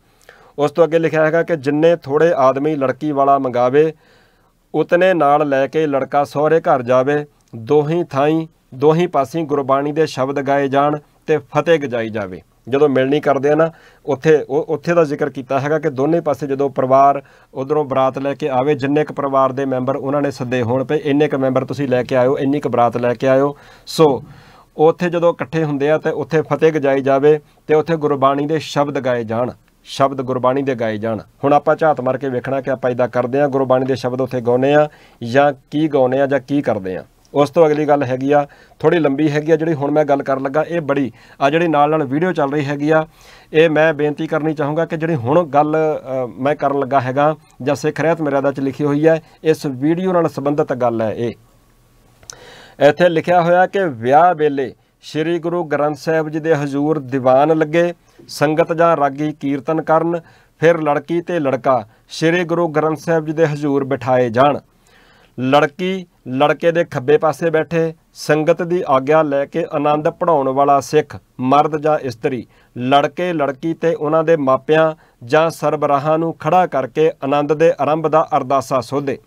ਉਸ ਤੋਂ ਅੱਗੇ ਲਿਖਿਆ ਹੈਗਾ ਕਿ ਜਿੰਨੇ ਥੋੜੇ ਆਦਮੀ ਲੜਕੀ ਵਾਲਾ ਮੰਗਾਵੇ ਉਤਨੇ ਨਾਲ ਲੈ ਕੇ ਲੜਕਾ ਸਹੁਰੇ ਘਰ ਜਾਵੇ ਦੋਹੀਂ ਥਾਈਂ ਦੋਹੀਂ ਪਾਸੇ ਗੁਰਬਾਣੀ ਦੇ ਸ਼ਬਦ ਗਾਏ ਜਾਣ ਤੇ ਫਤਿਹ ਗਜਾਈ ਜਾਵੇ ਜਦੋਂ ਮਿਲਣੀ ਕਰਦੇ ਆ ਨਾ ਉੱਥੇ ਉੱਥੇ ਦਾ ਜ਼ਿਕਰ ਕੀਤਾ ਹੈਗਾ ਕਿ ਦੋਨੇ ਪਾਸੇ ਜਦੋਂ ਪਰਿਵਾਰ ਉਧਰੋਂ ਬਰਾਤ ਲੈ ਕੇ ਆਵੇ ਜਿੰਨੇ ਕ ਪਰਿਵਾਰ ਦੇ ਮੈਂਬਰ ਉਹਨਾਂ ਨੇ ਸੱਦੇ ਹੋਣ ਪਏ ਇੰਨੇ ਕ ਮੈਂਬਰ ਤੁਸੀਂ ਲੈ ਕੇ ਆਇਓ ਇੰਨੀ ਕ ਬਰਾਤ ਲੈ ਕੇ ਆਇਓ ਸੋ ਉੱਥੇ ਜਦੋਂ ਇਕੱਠੇ ਹੁੰਦੇ ਆ ਤੇ ਉੱਥੇ ਫਤਿਹ ਗਜਾਈ ਜਾਵੇ ਤੇ ਉੱਥੇ ਗੁਰਬਾਣੀ ਦੇ ਸ਼ਬਦ ਗਾਏ ਜਾਣ ਸ਼ਬਦ ਗੁਰਬਾਣੀ ਦੇ ਗਾਏ ਜਾਣ ਹੁਣ ਆਪਾਂ ਝਾਤ ਮਾਰ ਕੇ ਵੇਖਣਾ ਕਿ ਆਪਾਂ ਇਦਾਂ ਕਰਦੇ ਆ ਗੁਰਬਾਣੀ ਦੇ ਸ਼ਬਦ ਉੱਥੇ ਗਾਉਨੇ ਆ ਜਾਂ ਕੀ ਗਾਉਨੇ ਆ ਜਾਂ ਕੀ ਕਰਦੇ ਆ ਉਸ ਤੋਂ ਅਗਲੀ ਗੱਲ ਹੈਗੀ ਆ ਥੋੜੀ ਲੰਬੀ ਹੈਗੀ ਆ ਜਿਹੜੀ ਹੁਣ ਮੈਂ ਗੱਲ ਕਰਨ ਲੱਗਾ ਇਹ ਬੜੀ ਆ ਜਿਹੜੀ ਨਾਲ ਨਾਲ ਵੀਡੀਓ ਚੱਲ ਰਹੀ ਹੈਗੀ ਆ ਇਹ ਮੈਂ ਬੇਨਤੀ ਕਰਨੀ ਚਾਹੂੰਗਾ ਕਿ ਜਿਹੜੀ ਹੁਣ ਗੱਲ ਮੈਂ ਕਰਨ ਲੱਗਾ ਹੈਗਾ ਜਾਂ ਸਿੱਖ ਰਹਿਤ ਮਰਿਆਦਾ 'ਚ ਲਿਖੀ ਹੋਈ ਹੈ ਇਸ ਵੀਡੀਓ ਨਾਲ ਸੰਬੰਧਿਤ ਗੱਲ ਹੈ ਇਹ ਇੱਥੇ ਲਿਖਿਆ ਹੋਇਆ ਕਿ ਵਿਆਹ ਵੇਲੇ ਸ੍ਰੀ ਗੁਰੂ ਗ੍ਰੰਥ ਸਾਹਿਬ ਜੀ ਦੇ ਹਜ਼ੂਰ ਦੀਵਾਨ ਲੱਗੇ ਸੰਗਤ ਜਾਂ ਰਾਗੀ ਕੀਰਤਨ ਕਰਨ ਫਿਰ ਲੜਕੀ ਤੇ ਲੜਕਾ ਸ੍ਰੀ ਗੁਰੂ ਗ੍ਰੰਥ ਸਾਹਿਬ ਜੀ ਦੇ ਹਜ਼ੂਰ ਬਿਠਾਏ ਜਾਣ ਲੜਕੀ ਲੜਕੇ ਦੇ ਖੱਬੇ ਪਾਸੇ ਬੈਠੇ ਸੰਗਤ ਦੀ ਆਗਿਆ ਲੈ ਕੇ ਆਨੰਦ ਪੜਾਉਣ ਵਾਲਾ ਸਿੱਖ ਮਰਦ ਜਾਂ ਇਸਤਰੀ ਲੜਕੇ ਲੜਕੀ ਤੇ ਉਹਨਾਂ ਦੇ ਮਾਪਿਆਂ ਜਾਂ ਸਰਬਰਾਹਾਂ ਨੂੰ ਖੜਾ ਕਰਕੇ ਆਨੰਦ ਦੇ ਆਰੰਭ ਦਾ ਅਰਦਾਸਾ ਸੋਧੇ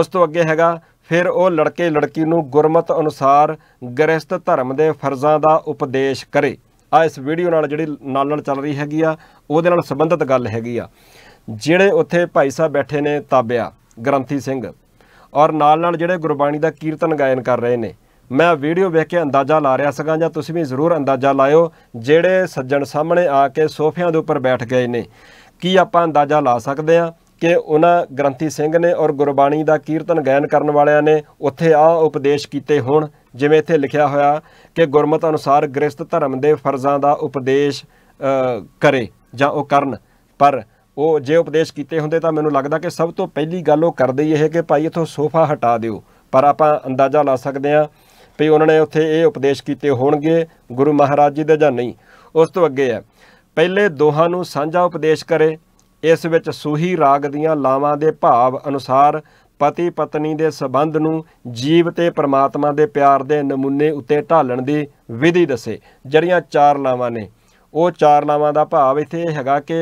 ਉਸ ਤੋਂ ਅੱਗੇ ਹੈਗਾ ਫਿਰ ਉਹ ਲੜਕੇ ਲੜਕੀ ਨੂੰ ਗੁਰਮਤ ਅਨੁਸਾਰ ਗ੍ਰਸਥ ਧਰਮ ਦੇ ਫਰਜ਼ਾਂ ਦਾ ਉਪਦੇਸ਼ ਕਰੇ ਆ ਇਸ ਵੀਡੀਓ ਨਾਲ ਜਿਹੜੀ ਨਾਲ ਨਾਲ ਚੱਲ ਰਹੀ ਹੈਗੀ ਆ ਉਹਦੇ ਨਾਲ ਸੰਬੰਧਿਤ ਗੱਲ ਹੈਗੀ ਆ ਜਿਹੜੇ ਉੱਥੇ ਭਾਈ ਸਾਹਿਬ ਬੈਠੇ ਨੇ ਤਾਬਿਆ ਗ੍ਰੰਥੀ ਸਿੰਘ ਔਰ ਨਾਲ ਨਾਲ ਜਿਹੜੇ ਗੁਰਬਾਣੀ ਦਾ ਕੀਰਤਨ ਗਾਇਨ ਕਰ ਰਹੇ ਨੇ ਮੈਂ ਵੀਡੀਓ ਵੇਖ ਕੇ ਅੰਦਾਜ਼ਾ ਲਾ ਰਿਹਾ ਸਕਾਂ ਜਾਂ ਤੁਸੀਂ ਵੀ ਜ਼ਰੂਰ ਅੰਦਾਜ਼ਾ ਲਾਇਓ ਜਿਹੜੇ ਸੱਜਣ ਸਾਹਮਣੇ ਆ ਕੇ ਸੋਫਿਆਂ ਦੇ ਉੱਪਰ ਬੈਠ ਗਏ ਨੇ ਕੀ ਆਪਾਂ ਅੰਦਾਜ਼ਾ ਲਾ ਸਕਦੇ ਹਾਂ ਕਿ ਉਹਨਾਂ ਗ੍ਰੰਥੀ ਸਿੰਘ ਨੇ ਔਰ ਗੁਰਬਾਣੀ ਦਾ ਕੀਰਤਨ ਗਾਇਨ ਕਰਨ ਵਾਲਿਆਂ ਨੇ ਉੱਥੇ ਆ ਉਪਦੇਸ਼ ਕੀਤੇ ਹੋਣ ਜਿਵੇਂ ਇੱਥੇ ਲਿਖਿਆ ਹੋਇਆ ਕਿ ਗੁਰਮਤ ਅਨੁਸਾਰ ਗ੍ਰਸਤ ਧਰਮ ਦੇ ਫਰਜ਼ਾਂ ਦਾ ਉਪਦੇਸ਼ ਕਰੇ ਜਾਂ ਉਹ ਕਰਨ ਪਰ ਉਹ ਜੇ ਉਪਦੇਸ਼ ਕੀਤੇ ਹੁੰਦੇ ਤਾਂ ਮੈਨੂੰ ਲੱਗਦਾ ਕਿ ਸਭ ਤੋਂ ਪਹਿਲੀ ਗੱਲ ਉਹ ਕਰਦੇ ਹੀ ਇਹ ਕਿ ਭਾਈ ਇਥੋਂ ਸੋਫਾ ਹਟਾ ਦਿਓ ਪਰ ਆਪਾਂ ਅੰਦਾਜ਼ਾ ਲਾ ਸਕਦੇ ਹਾਂ ਵੀ ਉਹਨਾਂ ਨੇ ਉੱਥੇ ਇਹ ਉਪਦੇਸ਼ ਕੀਤੇ ਹੋਣਗੇ ਗੁਰੂ ਮਹਾਰਾਜ ਜੀ ਦੇ ਜਾਂ ਨਹੀਂ ਉਸ ਤੋਂ ਅੱਗੇ ਹੈ ਪਹਿਲੇ ਦੋਹਾਂ ਨੂੰ ਸਾਂਝਾ ਉਪਦੇਸ਼ ਕਰੇ ਇਸ ਵਿੱਚ ਸੂਹੀ ਰਾਗ ਦੀਆਂ ਲਾਵਾਂ ਦੇ ਭਾਵ ਅਨੁਸਾਰ ਪਤੀ ਪਤਨੀ ਦੇ ਸਬੰਧ ਨੂੰ ਜੀਵ ਤੇ ਪ੍ਰਮਾਤਮਾ ਦੇ ਪਿਆਰ ਦੇ ਨਮੂਨੇ ਉੱਤੇ ਢਾਲਣ ਦੀ ਵਿਧੀ ਦੱਸੇ ਜਿਹੜੀਆਂ ਚਾਰ ਲਾਵਾਂ ਨੇ ਉਹ ਚਾਰ ਲਾਵਾਂ ਦਾ ਭਾਵ ਇੱਥੇ ਹੈਗਾ ਕਿ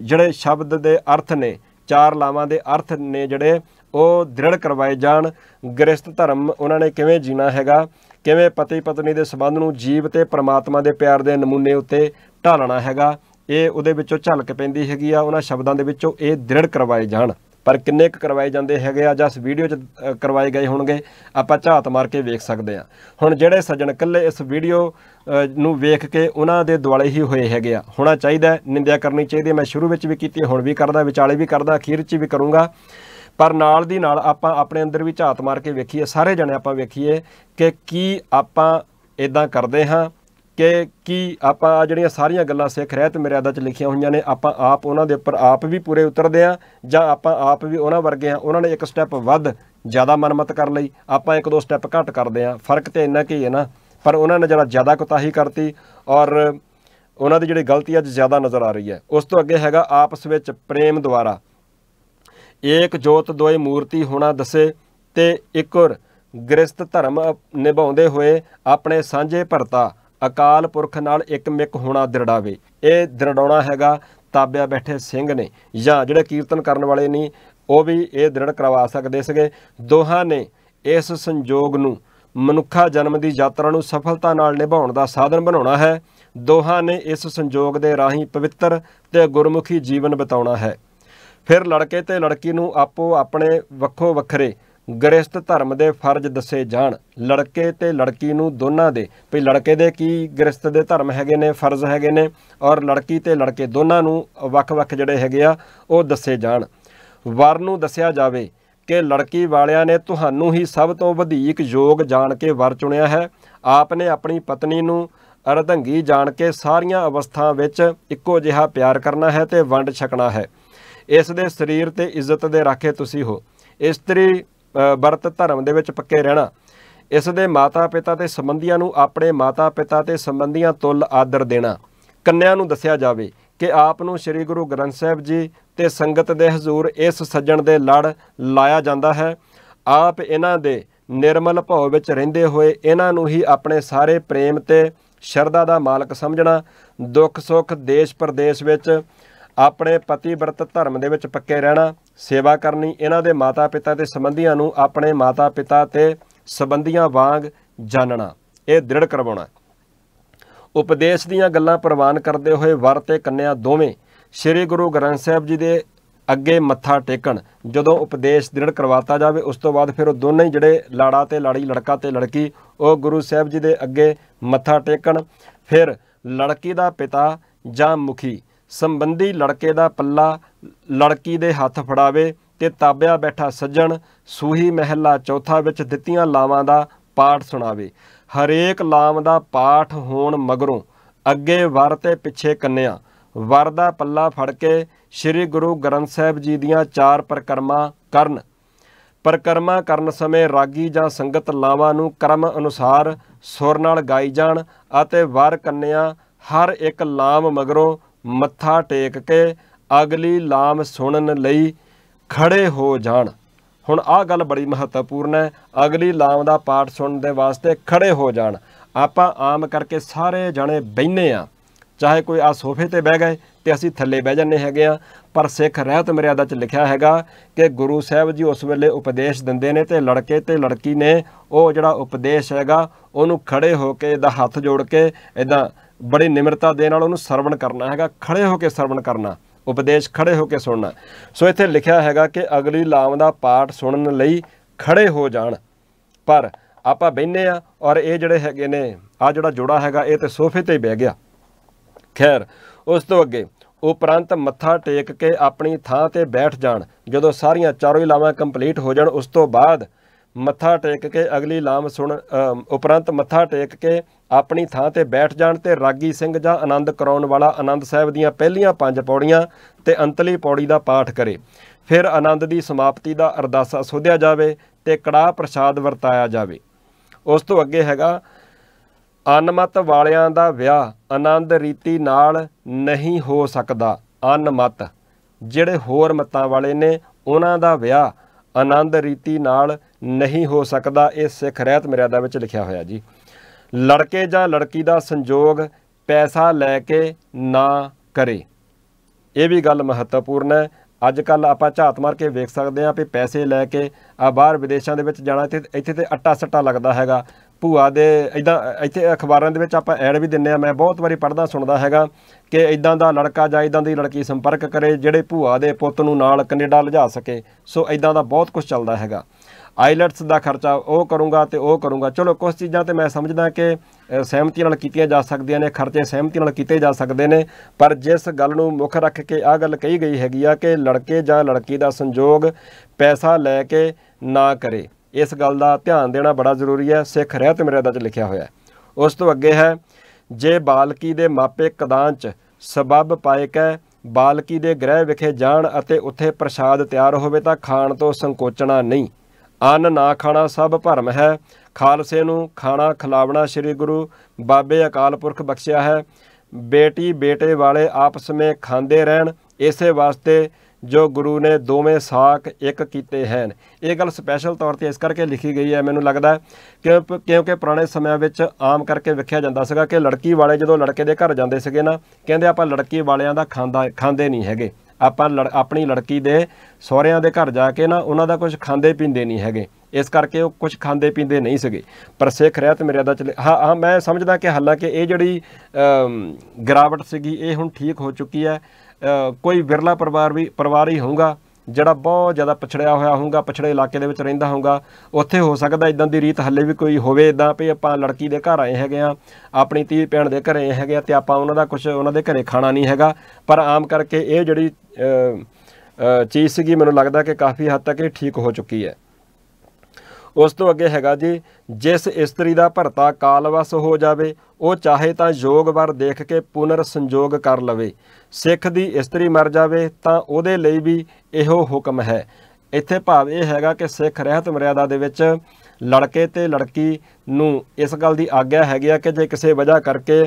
ਜਿਹੜੇ ਸ਼ਬਦ ਦੇ ਅਰਥ ਨੇ ਚਾਰ ਲਾਵਾਂ ਦੇ ਅਰਥ ਨੇ ਜਿਹੜੇ ਉਹ ਦ੍ਰਿੜ ਕਰਵਾਏ ਜਾਣ ਗ੍ਰਸਥ ਧਰਮ ਉਹਨਾਂ ਨੇ ਕਿਵੇਂ ਜੀਣਾ ਹੈਗਾ ਕਿਵੇਂ ਪਤੀ ਪਤਨੀ ਦੇ ਸਬੰਧ ਨੂੰ ਜੀਵ ਤੇ ਪ੍ਰਮਾਤਮਾ ਦੇ ਪਿਆਰ ਦੇ ਨਮੂਨੇ ਉੱਤੇ ਢਾਲਣਾ ਹੈਗਾ ਇਹ ਉਹਦੇ ਵਿੱਚੋਂ ਝਲਕ ਪੈਂਦੀ ਹੈਗੀ ਆ ਉਹਨਾਂ ਸ਼ਬਦਾਂ ਦੇ ਵਿੱਚੋਂ ਇਹ ਦ੍ਰਿੜ ਕਰਵਾਏ ਜਾਣ ਪਰ ਕਿੰਨੇ ਕੁ ਕਰਵਾਏ ਜਾਂਦੇ ਹੈਗੇ ਆ ਜਾਂ ਇਸ ਵੀਡੀਓ 'ਚ ਕਰਵਾਏ ਗਏ ਹੋਣਗੇ ਆਪਾਂ ਝਾਤ ਮਾਰ ਕੇ ਵੇਖ ਸਕਦੇ ਆ ਹੁਣ ਜਿਹੜੇ ਸੱਜਣ ਕੱਲੇ ਇਸ ਵੀਡੀਓ ਨੂੰ ਵੇਖ ਕੇ ਉਹਨਾਂ ਦੇ ਦੁਆਲੇ ਹੀ ਹੋਏ ਹੈਗੇ ਆ ਹੋਣਾ ਚਾਹੀਦਾ ਨਿੰਦਿਆ ਕਰਨੀ ਚਾਹੀਦੀ ਮੈਂ ਸ਼ੁਰੂ ਵਿੱਚ ਵੀ ਕੀਤੀ ਹੁਣ ਵੀ ਕਰਦਾ ਵਿਚਾਲੇ ਵੀ ਕਰਦਾ ਅਖੀਰ 'ਚ ਵੀ ਕਰੂੰਗਾ ਪਰ ਨਾਲ ਦੀ ਨਾਲ ਆਪਾਂ ਆਪਣੇ ਅੰਦਰ ਵੀ ਝਾਤ ਮਾਰ ਕੇ ਵੇਖੀਏ ਸਾਰੇ ਜਣੇ ਆਪਾਂ ਵੇਖੀਏ ਕਿ ਕੀ ਆਪਾਂ ਇਦਾਂ ਕਰਦੇ ਹਾਂ ਕਿ ਕੀ ਆਪਾਂ ਜਿਹੜੀਆਂ ਸਾਰੀਆਂ ਗੱਲਾਂ ਸਿੱਖ ਰਹਿਤ ਮਰਿਆਦਾ 'ਚ ਲਿਖੀਆਂ ਹੋਈਆਂ ਨੇ ਆਪਾਂ ਆਪ ਉਹਨਾਂ ਦੇ ਉੱਪਰ ਆਪ ਵੀ ਪੂਰੇ ਉਤਰਦੇ ਆ ਜਾਂ ਆਪਾਂ ਆਪ ਵੀ ਉਹਨਾਂ ਵਰਗੇ ਆ ਉਹਨਾਂ ਨੇ ਇੱਕ ਸਟੈਪ ਵੱਧ ਜ਼ਿਆਦਾ ਮਨਮਤ ਕਰ ਲਈ ਆਪਾਂ ਇੱਕ ਦੋ ਸਟੈਪ ਘੱਟ ਕਰਦੇ ਆ ਫਰਕ ਤੇ ਇੰਨਾ ਕੀ ਹੈ ਨਾ ਪਰ ਉਹਨਾਂ ਨੇ ਜਿਹੜਾ ਜ਼ਿਆਦਾ ਕੁਤਾਹੀ ਕਰਤੀ ਔਰ ਉਹਨਾਂ ਦੀ ਜਿਹੜੀ ਗਲਤੀ ਅੱਜ ਜ਼ਿਆਦਾ ਨਜ਼ਰ ਆ ਰਹੀ ਹੈ ਉਸ ਤੋਂ ਅੱਗੇ ਹੈਗਾ ਆਪਸ ਵਿੱਚ ਪ੍ਰੇਮ ਦੁਆਰਾ ਏਕ ਜੋਤ ਦੋਏ ਮੂਰਤੀ ਹੋਣਾ ਦੱਸੇ ਤੇ ਇਕੁਰ ਗ੍ਰਸਤ ਧਰਮ ਨਿਭਾਉਂਦੇ ਹੋਏ ਆਪਣੇ ਸਾਂਝੇ ਭਰਤਾ ਅਕਾਲ ਪੁਰਖ ਨਾਲ ਇੱਕ ਮਿਕ ਹੋਣਾ ਦਿਰੜਾਵੇ ਇਹ ਦਿਰੜਾਉਣਾ ਹੈਗਾ ਤਾਬਿਆ ਬੈਠੇ ਸਿੰਘ ਨੇ ਜਾਂ ਜਿਹੜੇ ਕੀਰਤਨ ਕਰਨ ਵਾਲੇ ਨੇ ਉਹ ਵੀ ਇਹ ਦ੍ਰਿੜ ਕਰਵਾ ਸਕਦੇ ਸੀਗੇ ਦੋਹਾਂ ਨੇ ਇਸ ਸੰਜੋਗ ਨੂੰ ਮਨੁੱਖਾ ਜਨਮ ਦੀ ਯਾਤਰਾ ਨੂੰ ਸਫਲਤਾ ਨਾਲ ਨਿਭਾਉਣ ਦਾ ਸਾਧਨ ਬਣਾਉਣਾ ਹੈ ਦੋਹਾਂ ਨੇ ਇਸ ਸੰਜੋਗ ਦੇ ਰਾਹੀਂ ਪਵਿੱਤਰ ਤੇ ਗੁਰਮੁਖੀ ਜੀਵਨ ਬਿਤਾਉਣਾ ਹੈ ਫਿਰ ਲੜਕੇ ਤੇ ਲੜਕੀ ਨੂੰ ਆਪੋ ਆਪਣੇ ਵੱਖੋ ਵੱਖਰੇ ਗ੍ਰਸਤ ਧਰਮ ਦੇ ਫਰਜ਼ ਦੱਸੇ ਜਾਣ ਲੜਕੇ ਤੇ ਲੜਕੀ ਨੂੰ ਦੋਨਾਂ ਦੇ ਭਈ ਲੜਕੇ ਦੇ ਕੀ ਗ੍ਰਸਤ ਦੇ ਧਰਮ ਹੈਗੇ ਨੇ ਫਰਜ਼ ਹੈਗੇ ਨੇ ਔਰ ਲੜਕੀ ਤੇ ਲੜਕੇ ਦੋਨਾਂ ਨੂੰ ਵੱਖ-ਵੱਖ ਜਿਹੜੇ ਹੈਗੇ ਆ ਉਹ ਦੱਸੇ ਜਾਣ ਵਰ ਨੂੰ ਦੱਸਿਆ ਜਾਵੇ ਕਿ ਲੜਕੀ ਵਾਲਿਆਂ ਨੇ ਤੁਹਾਨੂੰ ਹੀ ਸਭ ਤੋਂ ਵਧੇਕ ਯੋਗ ਜਾਣ ਕੇ ਵਰ ਚੁਣਿਆ ਹੈ ਆਪ ਨੇ ਆਪਣੀ ਪਤਨੀ ਨੂੰ ਅਰਧੰਗੀ ਜਾਣ ਕੇ ਸਾਰੀਆਂ ਅਵਸਥਾਵਾਂ ਵਿੱਚ ਇੱਕੋ ਜਿਹਾ ਪਿਆਰ ਕਰਨਾ ਹੈ ਤੇ ਵੰਡ ਛਕਣਾ ਹੈ ਇਸ ਦੇ ਸਰੀਰ ਤੇ ਇੱਜ਼ਤ ਦੇ ਰਾਖੇ ਤੁਸੀਂ ਹੋ ਇਸਤਰੀ ਵਰਤ ਧਰਮ ਦੇ ਵਿੱਚ ਪੱਕੇ ਰਹਿਣਾ ਇਸ ਦੇ ਮਾਤਾ-ਪਿਤਾ ਤੇ ਸੰਬੰਧੀਆਂ ਨੂੰ ਆਪਣੇ ਮਾਤਾ-ਪਿਤਾ ਤੇ ਸੰਬੰਧੀਆਂ ਤੁਲ ਆਦਰ ਦੇਣਾ ਕੰਨਿਆਂ ਨੂੰ ਦੱਸਿਆ ਜਾਵੇ ਕਿ ਆਪ ਨੂੰ ਸ੍ਰੀ ਗੁਰੂ ਗ੍ਰੰਥ ਸਾਹਿਬ ਜੀ ਤੇ ਸੰਗਤ ਦੇ ਹਜ਼ੂਰ ਇਸ ਸੱਜਣ ਦੇ ਲੜ ਲਾਇਆ ਜਾਂਦਾ ਹੈ ਆਪ ਇਹਨਾਂ ਦੇ ਨਿਰਮਲ ਭਾਵ ਵਿੱਚ ਰਹਿੰਦੇ ਹੋਏ ਇਹਨਾਂ ਨੂੰ ਹੀ ਆਪਣੇ ਸਾਰੇ ਪ੍ਰੇਮ ਤੇ ਸ਼ਰਧਾ ਦਾ ਮਾਲਕ ਸਮਝਣਾ ਦੁੱਖ ਸੁੱਖ ਦੇਸ਼ ਪ੍ਰਦੇਸ਼ ਵਿੱਚ ਆਪਣੇ ਪਤੀ ਵਰਤ ਧਰਮ ਦੇ ਵਿੱਚ ਪੱਕੇ ਰਹਿਣਾ ਸੇਵਾ ਕਰਨੀ ਇਹਨਾਂ ਦੇ ਮਾਤਾ ਪਿਤਾ ਤੇ ਸੰਬੰਧੀਆਂ ਨੂੰ ਆਪਣੇ ਮਾਤਾ ਪਿਤਾ ਤੇ ਸੰਬੰਧੀਆਂ ਵਾਂਗ ਜਾਣਨਾ ਇਹ ਦ੍ਰਿੜ ਕਰਵਾਉਣਾ ਉਪਦੇਸ਼ ਦੀਆਂ ਗੱਲਾਂ ਪ੍ਰਵਾਨ ਕਰਦੇ ਹੋਏ ਵਰ ਤੇ ਕੰਨਿਆ ਦੋਵੇਂ ਸ੍ਰੀ ਗੁਰੂ ਗ੍ਰੰਥ ਸਾਹਿਬ ਜੀ ਦੇ ਅੱਗੇ ਮੱਥਾ ਟੇਕਣ ਜਦੋਂ ਉਪਦੇਸ਼ ਦ੍ਰਿੜ ਕਰਵਾਤਾ ਜਾਵੇ ਉਸ ਤੋਂ ਬਾਅਦ ਫਿਰ ਉਹ ਦੋਨੇ ਜਿਹੜੇ ਲਾੜਾ ਤੇ ਲਾੜੀ ਲੜਕਾ ਤੇ ਲੜਕੀ ਉਹ ਗੁਰੂ ਸਾਹਿਬ ਜੀ ਦੇ ਅੱਗੇ ਮੱਥਾ ਟੇਕਣ ਫਿਰ ਲੜਕੀ ਦਾ ਪਿਤਾ ਜਾਂ ਮੁਖੀ ਸੰਬੰਧੀ ਲੜਕੇ ਦਾ ਪੱਲਾ ਲੜਕੀ ਦੇ ਹੱਥ ਫੜਾਵੇ ਤੇ ਤਾਬਿਆ ਬੈਠਾ ਸੱਜਣ ਸੂਹੀ ਮਹਿਲਾ ਚੌਥਾ ਵਿੱਚ ਦਿੱਤੀਆਂ ਲਾਵਾਂ ਦਾ ਪਾਠ ਸੁਣਾਵੇ ਹਰੇਕ ਲਾਮ ਦਾ ਪਾਠ ਹੋਣ ਮਗਰੋਂ ਅੱਗੇ ਵਰ ਤੇ ਪਿੱਛੇ ਕੰਨਿਆ ਵਰ ਦਾ ਪੱਲਾ ਫੜ ਕੇ ਸ੍ਰੀ ਗੁਰੂ ਗ੍ਰੰਥ ਸਾਹਿਬ ਜੀ ਦੀਆਂ ਚਾਰ ਪ੍ਰਕਰਮਾ ਕਰਨ ਪ੍ਰਕਰਮਾ ਕਰਨ ਸਮੇਂ ਰਾਗੀ ਜਾਂ ਸੰਗਤ ਲਾਵਾਂ ਨੂੰ ਕਰਮ ਅਨੁਸਾਰ ਸੁਰ ਨਾਲ ਗਾਈ ਜਾਣ ਅਤੇ ਵਰ ਕੰਨਿਆ ਹਰ ਇੱਕ ਲਾਮ ਮਗਰੋਂ ਮੱਥਾ ਟੇਕ ਕੇ ਅਗਲੀ ਲਾਮ ਸੁਣਨ ਲਈ ਖੜੇ ਹੋ ਜਾਣ ਹੁਣ ਆਹ ਗੱਲ ਬੜੀ ਮਹੱਤਵਪੂਰਨ ਹੈ ਅਗਲੀ ਲਾਮ ਦਾ ਪਾਠ ਸੁਣਨ ਦੇ ਵਾਸਤੇ ਖੜੇ ਹੋ ਜਾਣ ਆਪਾਂ ਆਮ ਕਰਕੇ ਸਾਰੇ ਜਣੇ ਬੈੰਨੇ ਆ ਚਾਹੇ ਕੋਈ ਆ ਸੋਫੇ ਤੇ ਬਹਿ ਗਏ ਤੇ ਅਸੀਂ ਥੱਲੇ ਬਹਿ ਜੰਨੇ ਹੈਗੇ ਆ ਪਰ ਸਿੱਖ ਰਹਿਤ ਮਰਿਆਦਾ 'ਚ ਲਿਖਿਆ ਹੈਗਾ ਕਿ ਗੁਰੂ ਸਾਹਿਬ ਜੀ ਉਸ ਵੇਲੇ ਉਪਦੇਸ਼ ਦਿੰਦੇ ਨੇ ਤੇ ਲੜਕੇ ਤੇ ਲੜਕੀ ਨੇ ਉਹ ਜਿਹੜਾ ਉਪਦੇਸ਼ ਹੈਗਾ ਉਹਨੂੰ ਖੜੇ ਹੋ ਕੇ ਇਹਦਾ ਹੱਥ ਜੋੜ ਕੇ ਇਦਾਂ ਬੜੇ ਨਿਮਰਤਾ ਦੇ ਨਾਲ ਉਹਨੂੰ ਸਰਵਣ ਕਰਨਾ ਹੈਗਾ ਖੜੇ ਹੋ ਕੇ ਸਰਵਣ ਕਰਨਾ ਉਪਦੇਸ਼ ਖੜੇ ਹੋ ਕੇ ਸੁਣਨਾ ਸੋ ਇੱਥੇ ਲਿਖਿਆ ਹੈਗਾ ਕਿ ਅਗਲੀ ਲਾਮ ਦਾ ਪਾਠ ਸੁਣਨ ਲਈ ਖੜੇ ਹੋ ਜਾਣ ਪਰ ਆਪਾਂ ਬੈੰਨੇ ਆ ਔਰ ਇਹ ਜਿਹੜੇ ਹੈਗੇ ਨੇ ਆ ਜਿਹੜਾ ਜੋੜਾ ਹੈਗਾ ਇਹ ਤੇ ਸੋਫੇ ਤੇ ਹੀ ਬਹਿ ਗਿਆ ਖੈਰ ਉਸ ਤੋਂ ਅੱਗੇ ਉਪਰੰਤ ਮੱਥਾ ਟੇਕ ਕੇ ਆਪਣੀ ਥਾਂ ਤੇ ਬੈਠ ਜਾਣ ਜਦੋਂ ਸਾਰੀਆਂ ਚਾਰੋਂ ਲਾਵਾਂ ਕੰਪਲੀਟ ਹੋ ਜਾਣ ਉਸ ਤੋਂ ਬਾਅਦ ਮੱਥਾ ਟੇਕ ਕੇ ਅਗਲੀ ਲਾਮ ਸੁਣ ਉਪਰੰਤ ਮੱਥਾ ਟੇਕ ਕੇ ਆਪਣੀ ਥਾਂ ਤੇ ਬੈਠ ਜਾਣ ਤੇ ਰਾਗੀ ਸਿੰਘ ਜਾਂ ਆਨੰਦ ਕਰਾਉਣ ਵਾਲਾ ਆਨੰਦ ਸਾਹਿਬ ਦੀਆਂ ਪਹਿਲੀਆਂ ਪੰਜ ਪੌੜੀਆਂ ਤੇ ਅੰਤਲੀ ਪੌੜੀ ਦਾ ਪਾਠ ਕਰੇ ਫਿਰ ਆਨੰਦ ਦੀ ਸਮਾਪਤੀ ਦਾ ਅਰਦਾਸਾ ਸੋਧਿਆ ਜਾਵੇ ਤੇ ਕੜਾਹ ਪ੍ਰਸ਼ਾਦ ਵਰਤਾਇਆ ਜਾਵੇ ਉਸ ਤੋਂ ਅੱਗੇ ਹੈਗਾ ਅਨਮਤ ਵਾਲਿਆਂ ਦਾ ਵਿਆਹ ਆਨੰਦ ਰੀਤੀ ਨਾਲ ਨਹੀਂ ਹੋ ਸਕਦਾ ਅਨਮਤ ਜਿਹੜੇ ਹੋਰ ਮਤਾਂ ਵਾਲੇ ਨੇ ਉਹਨਾਂ ਦਾ ਵਿਆਹ ਆਨੰਦ ਰੀਤੀ ਨਾਲ ਨਹੀਂ ਹੋ ਸਕਦਾ ਇਹ ਸਿੱਖ ਰਹਿਤ ਮਰਿਆਦਾ ਵਿੱਚ ਲਿਖਿਆ ਹੋਇਆ ਜੀ ਲੜਕੇ ਜਾਂ ਲੜਕੀ ਦਾ ਸੰਜੋਗ ਪੈਸਾ ਲੈ ਕੇ ਨਾ ਕਰੇ ਇਹ ਵੀ ਗੱਲ ਮਹੱਤਵਪੂਰਨ ਹੈ ਅੱਜ ਕੱਲ ਆਪਾਂ ਝਾਤ ਮਾਰ ਕੇ ਵੇਖ ਸਕਦੇ ਆਂ ਕਿ ਪੈਸੇ ਲੈ ਕੇ ਆ ਬਾਹਰ ਵਿਦੇਸ਼ਾਂ ਦੇ ਵਿੱਚ ਜਾਣਾ ਤੇ ਇੱਥੇ ਤੇ ਅੱਟਾ ਸੱਟਾ ਲੱਗਦਾ ਹੈਗਾ ਭੂਆ ਦੇ ਇਦਾਂ ਇੱਥੇ ਅਖਬਾਰਾਂ ਦੇ ਵਿੱਚ ਆਪਾਂ ਐਡ ਵੀ ਦਿੰਨੇ ਆ ਮੈਂ ਬਹੁਤ ਵਾਰੀ ਪੜਦਾ ਸੁਣਦਾ ਹੈਗਾ ਕਿ ਇਦਾਂ ਦਾ ਲੜਕਾ ਜਾਂ ਇਦਾਂ ਦੀ ਲੜਕੀ ਸੰਪਰਕ ਕਰੇ ਜਿਹੜੇ ਭੂਆ ਦੇ ਪੁੱਤ ਨੂੰ ਨਾਲ ਕੈਨੇਡਾ ਲਿਜਾ ਸਕੇ ਸੋ ਇਦਾਂ ਦਾ ਬਹੁਤ ਕੁਝ ਚੱਲਦਾ ਹੈਗਾ ਆਈਲਟਸ ਦਾ ਖਰਚਾ ਉਹ ਕਰੂੰਗਾ ਤੇ ਉਹ ਕਰੂੰਗਾ ਚਲੋ ਕੁਝ ਚੀਜ਼ਾਂ ਤੇ ਮੈਂ ਸਮਝਦਾ ਕਿ ਸਹਿਮਤੀ ਨਾਲ ਕੀਤੀਆਂ ਜਾ ਸਕਦੀਆਂ ਨੇ ਖਰਚੇ ਸਹਿਮਤੀ ਨਾਲ ਕੀਤੇ ਜਾ ਸਕਦੇ ਨੇ ਪਰ ਜਿਸ ਗੱਲ ਨੂੰ ਮੁੱਖ ਰੱਖ ਕੇ ਆਹ ਗੱਲ ਕਹੀ ਗਈ ਹੈਗੀ ਆ ਕਿ ਲੜਕੇ ਜਾਂ ਲੜਕੀ ਦਾ ਸੰਜੋਗ ਪੈਸਾ ਲੈ ਕੇ ਨਾ ਕਰੇ ਇਸ ਗੱਲ ਦਾ ਧਿਆਨ ਦੇਣਾ ਬੜਾ ਜ਼ਰੂਰੀ ਹੈ ਸਿੱਖ ਰਹਿਤ ਮੇਰੇ 'ਚ ਲਿਖਿਆ ਹੋਇਆ ਉਸ ਤੋਂ ਅੱਗੇ ਹੈ ਜੇ ਬਾਲਕੀ ਦੇ ਮਾਪੇ ਕਦਾਂ 'ਚ ਸਬਬ ਪਾਏ ਕੈ ਬਾਲਕੀ ਦੇ ਗ੍ਰਹਿ ਵਿਖੇ ਜਾਣ ਅਤੇ ਉੱਥੇ ਪ੍ਰਸ਼ਾਦ ਤਿਆਰ ਹੋਵੇ ਤਾਂ ਖਾਣ ਤੋਂ ਸੰਕੋਚਣਾ ਨਹੀਂ ਅੰਨ ਨਾ ਖਾਣਾ ਸਭ ਭਰਮ ਹੈ ਖਾਲਸੇ ਨੂੰ ਖਾਣਾ ਖਿਲਾਵਣਾ ਸ੍ਰੀ ਗੁਰੂ ਬਾਬੇ ਅਕਾਲ ਪੁਰਖ ਬਖਸ਼ਿਆ ਹੈ ਬੇਟੀ ਬੇਟੇ ਵਾਲੇ ਆਪਸ ਵਿੱਚ ਖਾਂਦੇ ਰਹਿਣ ਇਸੇ ਵਾਸਤੇ ਜੋ ਗੁਰੂ ਨੇ ਦੋਵੇਂ ਸਾਖ ਇੱਕ ਕੀਤੇ ਹਨ ਇਹ ਗੱਲ ਸਪੈਸ਼ਲ ਤੌਰ ਤੇ ਇਸ ਕਰਕੇ ਲਿਖੀ ਗਈ ਹੈ ਮੈਨੂੰ ਲੱਗਦਾ ਕਿਉਂਕਿ ਪੁਰਾਣੇ ਸਮਿਆਂ ਵਿੱਚ ਆਮ ਕਰਕੇ ਵਿਖਿਆ ਜਾਂਦਾ ਸੀਗਾ ਕਿ ਲੜਕੀ ਵਾਲੇ ਜਦੋਂ ਲੜਕੇ ਦੇ ਘਰ ਜਾਂਦੇ ਸੀਗੇ ਨਾ ਕਹਿੰਦੇ ਆਪਾਂ ਲੜਕੀ ਵਾਲਿਆਂ ਦਾ ਖਾਂਦਾ ਖਾਂਦੇ ਨਹੀਂ ਹੈਗੇ ਆਪਾਂ ਆਪਣੀ ਲੜਕੀ ਦੇ ਸਹੁਰਿਆਂ ਦੇ ਘਰ ਜਾ ਕੇ ਨਾ ਉਹਨਾਂ ਦਾ ਕੁਝ ਖਾਂਦੇ ਪੀਂਦੇ ਨਹੀਂ ਹੈਗੇ ਇਸ ਕਰਕੇ ਉਹ ਕੁਝ ਖਾਂਦੇ ਪੀਂਦੇ ਨਹੀਂ ਸੀਗੇ ਪਰ ਸਿੱਖ ਰਹਿਤ ਮਰਿਆਦਾ ਚ ਹਾਂ ਹਾਂ ਮੈਂ ਸਮਝਦਾ ਕਿ ਹਾਲਾਂਕਿ ਇਹ ਜਿਹੜੀ ਗਰਾਵਟ ਸੀਗੀ ਇਹ ਹੁਣ ਠੀਕ ਹੋ ਚੁੱਕੀ ਹੈ ਕੋਈ ਵਿਰਲਾ ਪਰਿਵਾਰ ਵੀ ਪਰਿਵਾਰ ਹੀ ਹੋਊਗਾ ਜਿਹੜਾ ਬਹੁਤ ਜ਼ਿਆਦਾ ਪਛੜਿਆ ਹੋਇਆ ਹੋਊਗਾ ਪਛੜੇ ਇਲਾਕੇ ਦੇ ਵਿੱਚ ਰਹਿੰਦਾ ਹੋਊਗਾ ਉੱਥੇ ਹੋ ਸਕਦਾ ਇਦਾਂ ਦੀ ਰੀਤ ਹੱਲੇ ਵੀ ਕੋਈ ਹੋਵੇ ਇਦਾਂ ਵੀ ਆਪਾਂ ਲੜਕੀ ਦੇ ਘਰ ਆਏ ਹੈਗੇ ਆ ਆਪਣੀ ਧੀ ਭੈਣ ਦੇ ਘਰੇ ਆਏ ਹੈਗੇ ਆ ਤੇ ਆਪਾਂ ਉਹਨਾਂ ਦਾ ਕੁਝ ਉਹਨਾਂ ਦੇ ਘਰੇ ਖਾਣਾ ਨਹੀਂ ਹੈਗਾ ਪਰ ਆਮ ਕਰਕੇ ਇਹ ਜਿਹੜੀ ਚੀਜ਼ ਸੀਗੀ ਮੈਨੂੰ ਲੱਗਦਾ ਕਿ ਕਾਫੀ ਹੱਦ ਤੱਕ ਇਹ ਠੀਕ ਹੋ ਚੁੱਕੀ ਹੈ ਉਸ ਤੋਂ ਅੱਗੇ ਹੈਗਾ ਜੀ ਜਿਸ ਇਸਤਰੀ ਦਾ ਭਰਤਾ ਕਾਲਵਸ ਹੋ ਜਾਵੇ ਉਹ ਚਾਹੇ ਤਾਂ ਯੋਗ ਵਰ ਦੇਖ ਕੇ ਪੁਨਰ ਸੰਜੋਗ ਕਰ ਲਵੇ ਸਿੱਖ ਦੀ ਇਸਤਰੀ ਮਰ ਜਾਵੇ ਤਾਂ ਉਹਦੇ ਲਈ ਵੀ ਇਹੋ ਹੁਕਮ ਹੈ ਇੱਥੇ ਭਾਵ ਇਹ ਹੈਗਾ ਕਿ ਸਿੱਖ ਰਹਿਤ ਮਰਿਆਦਾ ਦੇ ਵਿੱਚ ਲੜਕੇ ਤੇ ਲੜਕੀ ਨੂੰ ਇਸ ਗੱਲ ਦੀ ਆਗਿਆ ਹੈਗੀ ਆ ਕਿ ਜੇ ਕਿਸੇ ਵਜ੍ਹਾ ਕਰਕੇ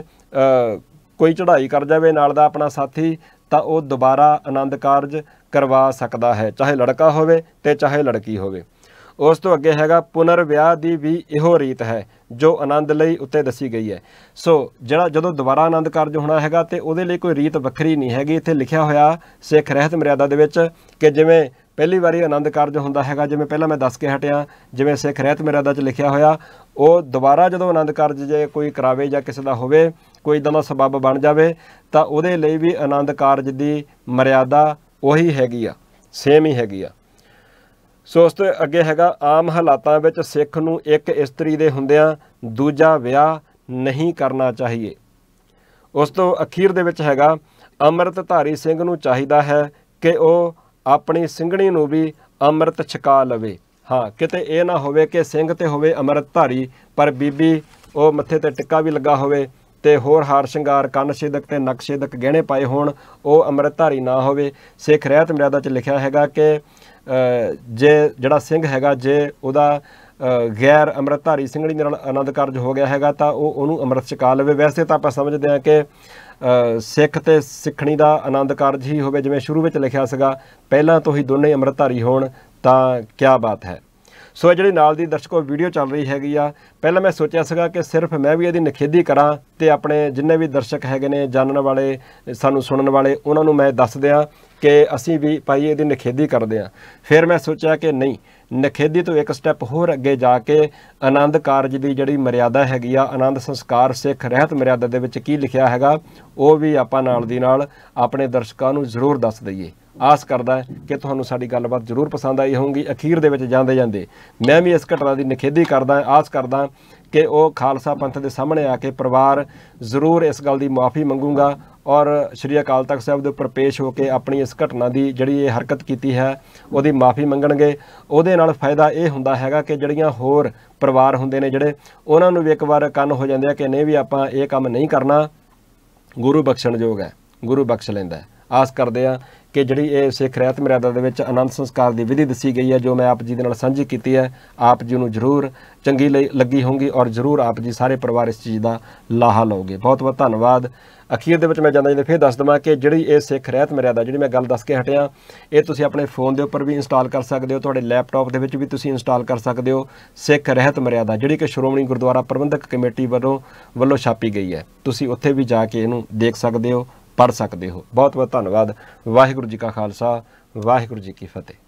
ਕੋਈ ਚੜ੍ਹਾਈ ਕਰ ਜਾਵੇ ਨਾਲ ਦਾ ਆਪਣਾ ਸਾਥੀ ਤਾਂ ਉਹ ਦੁਬਾਰਾ ਆਨੰਦ ਕਾਰਜ ਕਰਵਾ ਸਕਦਾ ਹੈ ਚਾਹੇ ਲੜਕਾ ਹੋਵੇ ਤੇ ਚਾਹੇ ਲੜਕੀ ਹੋਵੇ ਉਸ ਤੋਂ ਅੱਗੇ ਹੈਗਾ ਪੁਨਰ ਵਿਆਹ ਦੀ ਵੀ ਇਹੋ ਰੀਤ ਹੈ ਜੋ ਆਨੰਦ ਲਈ ਉੱਤੇ ਦੱਸੀ ਗਈ ਹੈ ਸੋ ਜਿਹੜਾ ਜਦੋਂ ਦੁਬਾਰਾ ਆਨੰਦ ਕਾਰਜ ਹੋਣਾ ਹੈਗਾ ਤੇ ਉਹਦੇ ਲਈ ਕੋਈ ਰੀਤ ਵੱਖਰੀ ਨਹੀਂ ਹੈਗੀ ਇੱਥੇ ਲਿਖਿਆ ਹੋਇਆ ਸਿੱਖ ਰਹਿਤ ਮਰਿਆਦਾ ਦੇ ਵਿੱਚ ਕਿ ਜਿਵੇਂ ਪਹਿਲੀ ਵਾਰੀ ਆਨੰਦ ਕਾਰਜ ਹੁੰਦਾ ਹੈਗਾ ਜਿਵੇਂ ਪਹਿਲਾਂ ਮੈਂ ਦੱਸ ਕੇ ਹਟਿਆ ਜਿਵੇਂ ਸਿੱਖ ਰਹਿਤ ਮਰਿਆਦਾ 'ਚ ਲਿਖਿਆ ਹੋਇਆ ਉਹ ਦੁਬਾਰਾ ਜਦੋਂ ਆਨੰਦ ਕਾਰਜ ਜੇ ਕੋਈ ਕਰਾਵੇ ਜਾਂ ਕਿਸੇ ਦਾ ਹੋਵੇ ਕੋਈ ਇਦਾਂ ਦਾ ਸਬਬ ਬਣ ਜਾਵੇ ਤਾਂ ਉਹਦੇ ਲਈ ਵੀ ਆਨੰਦ ਕਾਰਜ ਦੀ ਮਰਿਆਦਾ ਉਹੀ ਹੈਗੀ ਆ ਸੇਮ ਹੀ ਹੈਗੀ ਆ ਸੋ ਉਸ ਤੋਂ ਅੱਗੇ ਹੈਗਾ ਆਮ ਹਾਲਾਤਾਂ ਵਿੱਚ ਸਿੱਖ ਨੂੰ ਇੱਕ ਇਸਤਰੀ ਦੇ ਹੁੰਦਿਆਂ ਦੂਜਾ ਵਿਆਹ ਨਹੀਂ ਕਰਨਾ ਚਾਹੀਏ ਉਸ ਤੋਂ ਅਖੀਰ ਦੇ ਵਿੱਚ ਹੈਗਾ ਅੰਮ੍ਰਿਤਧਾਰੀ ਸਿੰਘ ਨੂੰ ਚਾਹੀਦਾ ਹੈ ਕਿ ਉਹ ਆਪਣੀ ਸਿੰਘਣੀ ਨੂੰ ਵੀ ਅੰਮ੍ਰਿਤ ਛਕਾ ਲਵੇ ਹਾਂ ਕਿਤੇ ਇਹ ਨਾ ਹੋਵੇ ਕਿ ਸਿੰਘ ਤੇ ਹੋਵੇ ਅੰਮ੍ਰਿਤਧਾਰੀ ਪਰ ਬੀਬੀ ਉਹ ਮੱਥੇ ਤੇ ਟਿੱਕਾ ਵੀ ਲੱਗਾ ਹੋਵੇ ਤੇ ਹੋਰ ਹਾਰ ਸ਼ਿੰਗਾਰ ਕਨਸ਼ੇਦਕ ਤੇ ਨਕਸ਼ੇਦਕ ਗਹਿਣੇ ਪਾਏ ਹੋਣ ਉਹ ਅੰਮ੍ਰਿਤਧਾਰੀ ਨਾ ਹੋਵੇ ਸਿੱਖ ਰਹਿਤ ਮਰਿਆਦਾ 'ਚ ਲਿਖਿਆ ਹੈਗਾ ਕਿ ਜੇ ਜਿਹੜਾ ਸਿੰਘ ਹੈਗਾ ਜੇ ਉਹਦਾ ਗੈਰ ਅੰਮ੍ਰਿਤਧਾਰੀ ਸਿੰਘਣੀ ਨਾਲ ਆਨੰਦ ਕਾਰਜ ਹੋ ਗਿਆ ਹੈਗਾ ਤਾਂ ਉਹ ਉਹਨੂੰ ਅੰਮ੍ਰਿਤ ਛਕਾ ਲਵੇ ਵੈਸੇ ਤਾਂ ਆਪਾਂ ਸਮਝਦੇ ਹਾਂ ਕਿ ਸਿੱਖ ਤੇ ਸਿੱਖਣੀ ਦਾ ਆਨੰਦ ਕਾਰਜ ਹੀ ਹੋਵੇ ਜਿਵੇਂ ਸ਼ੁਰੂ ਵਿੱਚ ਲਿਖਿਆ ਸੀਗਾ ਪਹਿਲਾਂ ਤੋਂ ਹੀ ਦੋਨੇ ਅੰਮ੍ਰਿਤਧਾਰੀ ਹੋਣ ਤਾਂ ਕੀ ਬਾਤ ਹੈ ਸੋ ਇਹ ਜਿਹੜੀ ਨਾਲ ਦੀ ਦਰਸ਼ਕੋ ਵੀਡੀਓ ਚੱਲ ਰਹੀ ਹੈਗੀ ਆ ਪਹਿਲਾਂ ਮੈਂ ਸੋਚਿਆ ਸੀਗਾ ਕਿ ਸਿਰਫ ਮੈਂ ਵੀ ਇਹਦੀ ਨਿਖੇਧੀ ਕਰਾਂ ਤੇ ਆਪਣੇ ਜਿੰਨੇ ਵੀ ਦਰਸ਼ਕ ਹੈਗੇ ਨੇ ਜਾਣਨ ਵਾਲੇ ਸਾਨੂੰ ਸੁਣਨ ਵਾਲੇ ਉਹਨਾਂ ਨੂੰ ਮੈਂ ਦੱਸ ਦਿਆਂ ਕਿ ਅਸੀਂ ਵੀ ਪਾਈ ਇਹਦੀ ਨਿਖੇਧੀ ਕਰਦੇ ਆ ਫਿਰ ਮੈਂ ਸੋਚਿਆ ਕਿ ਨਹੀਂ ਨਖੇਦੀ ਤੋਂ ਇੱਕ ਸਟੈਪ ਹੋਰ ਅੱਗੇ ਜਾ ਕੇ ਆਨੰਦ ਕਾਰਜ ਦੀ ਜਿਹੜੀ ਮਰਿਆਦਾ ਹੈਗੀ ਆ ਆਨੰਦ ਸੰਸਕਾਰ ਸਿੱਖ ਰਹਿਤ ਮਰਿਆਦਾ ਦੇ ਵਿੱਚ ਕੀ ਲਿਖਿਆ ਹੈਗਾ ਉਹ ਵੀ ਆਪਾਂ ਨਾਲ ਦੀ ਨਾਲ ਆਪਣੇ ਦਰਸ਼ਕਾਂ ਨੂੰ ਜ਼ਰੂਰ ਦੱਸ ਦਈਏ ਆਸ ਕਰਦਾ ਕਿ ਤੁਹਾਨੂੰ ਸਾਡੀ ਗੱਲਬਾਤ ਜ਼ਰੂਰ ਪਸੰਦ ਆਈ ਹੋਊਗੀ ਅਖੀਰ ਦੇ ਵਿੱਚ ਜਾਂਦੇ ਜਾਂਦੇ ਮੈਂ ਵੀ ਇਸ ਘਟਨਾ ਦੀ ਨਿਖੇਧੀ ਕਰਦਾ ਆਸ ਕਰਦਾ ਕਿ ਉਹ ਖਾਲਸਾ ਪੰਥ ਦੇ ਸਾਹਮਣੇ ਆ ਕੇ ਪਰਿਵਾਰ ਜ਼ਰੂਰ ਇਸ ਗੱਲ ਦੀ ਮਾਫੀ ਮੰਗੂਗਾ ਔਰ ਸ਼੍ਰੀ ਅਕਾਲ ਤਖਤ ਸਾਹਿਬ ਦੇ ਉੱਪਰ ਪੇਸ਼ ਹੋ ਕੇ ਆਪਣੀ ਇਸ ਘਟਨਾ ਦੀ ਜਿਹੜੀ ਇਹ ਹਰਕਤ ਕੀਤੀ ਹੈ ਉਹਦੀ ਮਾਫੀ ਮੰਗਣਗੇ ਉਹਦੇ ਨਾਲ ਫਾਇਦਾ ਇਹ ਹੁੰਦਾ ਹੈਗਾ ਕਿ ਜਿਹੜੀਆਂ ਹੋਰ ਪਰਿਵਾਰ ਹੁੰਦੇ ਨੇ ਜਿਹੜੇ ਉਹਨਾਂ ਨੂੰ ਵੀ ਇੱਕ ਵਾਰ ਕੰਨ ਹੋ ਜਾਂਦੇ ਆ ਕਿ ਨਹੀਂ ਵੀ ਆਪਾਂ ਇਹ ਕੰਮ ਨਹੀਂ ਕਰਨਾ ਗੁਰੂ ਬਖਸ਼ਣਯੋਗ ਹੈ ਗੁਰੂ ਬਖਸ਼ ਲੈਂਦਾ ਹੈ ਆਸ ਕਰਦੇ ਆ ਕਿ ਜਿਹੜੀ ਇਹ ਸਿੱਖ ਰਹਿਤ ਮਰਿਆਦਾ ਦੇ ਵਿੱਚ ਅਨੰਦ ਸੰਸਕਾਰ ਦੀ ਵਿਧੀ ਦੱਸੀ ਗਈ ਹੈ ਜੋ ਮੈਂ ਆਪ ਜੀ ਦੇ ਨਾਲ ਸਾਂਝੀ ਕੀਤੀ ਹੈ ਆਪ ਜੀ ਨੂੰ ਜ਼ਰੂਰ ਚੰਗੀ ਲੱਗੀ ਹੋਊਗੀ ਔਰ ਜ਼ਰੂਰ ਆਪ ਜੀ ਸਾਰੇ ਪਰਿਵਾਰ ਇਸ ਚੀਜ਼ ਦਾ ਲਾਹਾ ਲਓਗੇ ਬਹੁਤ ਬਹੁਤ ਧੰਨਵਾਦ ਅਖੀਰ ਦੇ ਵਿੱਚ ਮੈਂ ਜਾਂਦਾ ਜਿੰਦੇ ਫਿਰ ਦੱਸ ਦਵਾਂ ਕਿ ਜਿਹੜੀ ਇਹ ਸਿੱਖ ਰਹਿਤ ਮਰਿਆਦਾ ਜਿਹੜੀ ਮੈਂ ਗੱਲ ਦੱਸ ਕੇ ਹਟਿਆ ਇਹ ਤੁਸੀਂ ਆਪਣੇ ਫੋਨ ਦੇ ਉੱਪਰ ਵੀ ਇੰਸਟਾਲ ਕਰ ਸਕਦੇ ਹੋ ਤੁਹਾਡੇ ਲੈਪਟਾਪ ਦੇ ਵਿੱਚ ਵੀ ਤੁਸੀਂ ਇੰਸਟਾਲ ਕਰ ਸਕਦੇ ਹੋ ਸਿੱਖ ਰਹਿਤ ਮਰਿਆਦਾ ਜਿਹੜੀ ਕਿ ਸ਼੍ਰੋਮਣੀ ਗੁਰਦੁਆਰਾ ਪ੍ਰਬੰਧਕ ਕਮੇਟੀ ਵੱਲੋਂ ਵੱਲੋਂ ਛਾਪੀ ਗਈ ਹੈ ਤੁਸੀਂ ਉੱਥੇ ਵੀ ਜਾ ਕੇ ਇਹਨੂੰ ਦੇਖ ਸਕਦੇ ਹੋ ਪੜ ਸਕਦੇ ਹੋ ਬਹੁਤ ਬਹੁਤ ਧੰਨਵਾਦ ਵਾਹਿਗੁਰੂ ਜੀ ਕਾ ਖਾਲਸਾ ਵਾਹਿਗੁਰੂ ਜੀ ਕੀ ਫਤਿਹ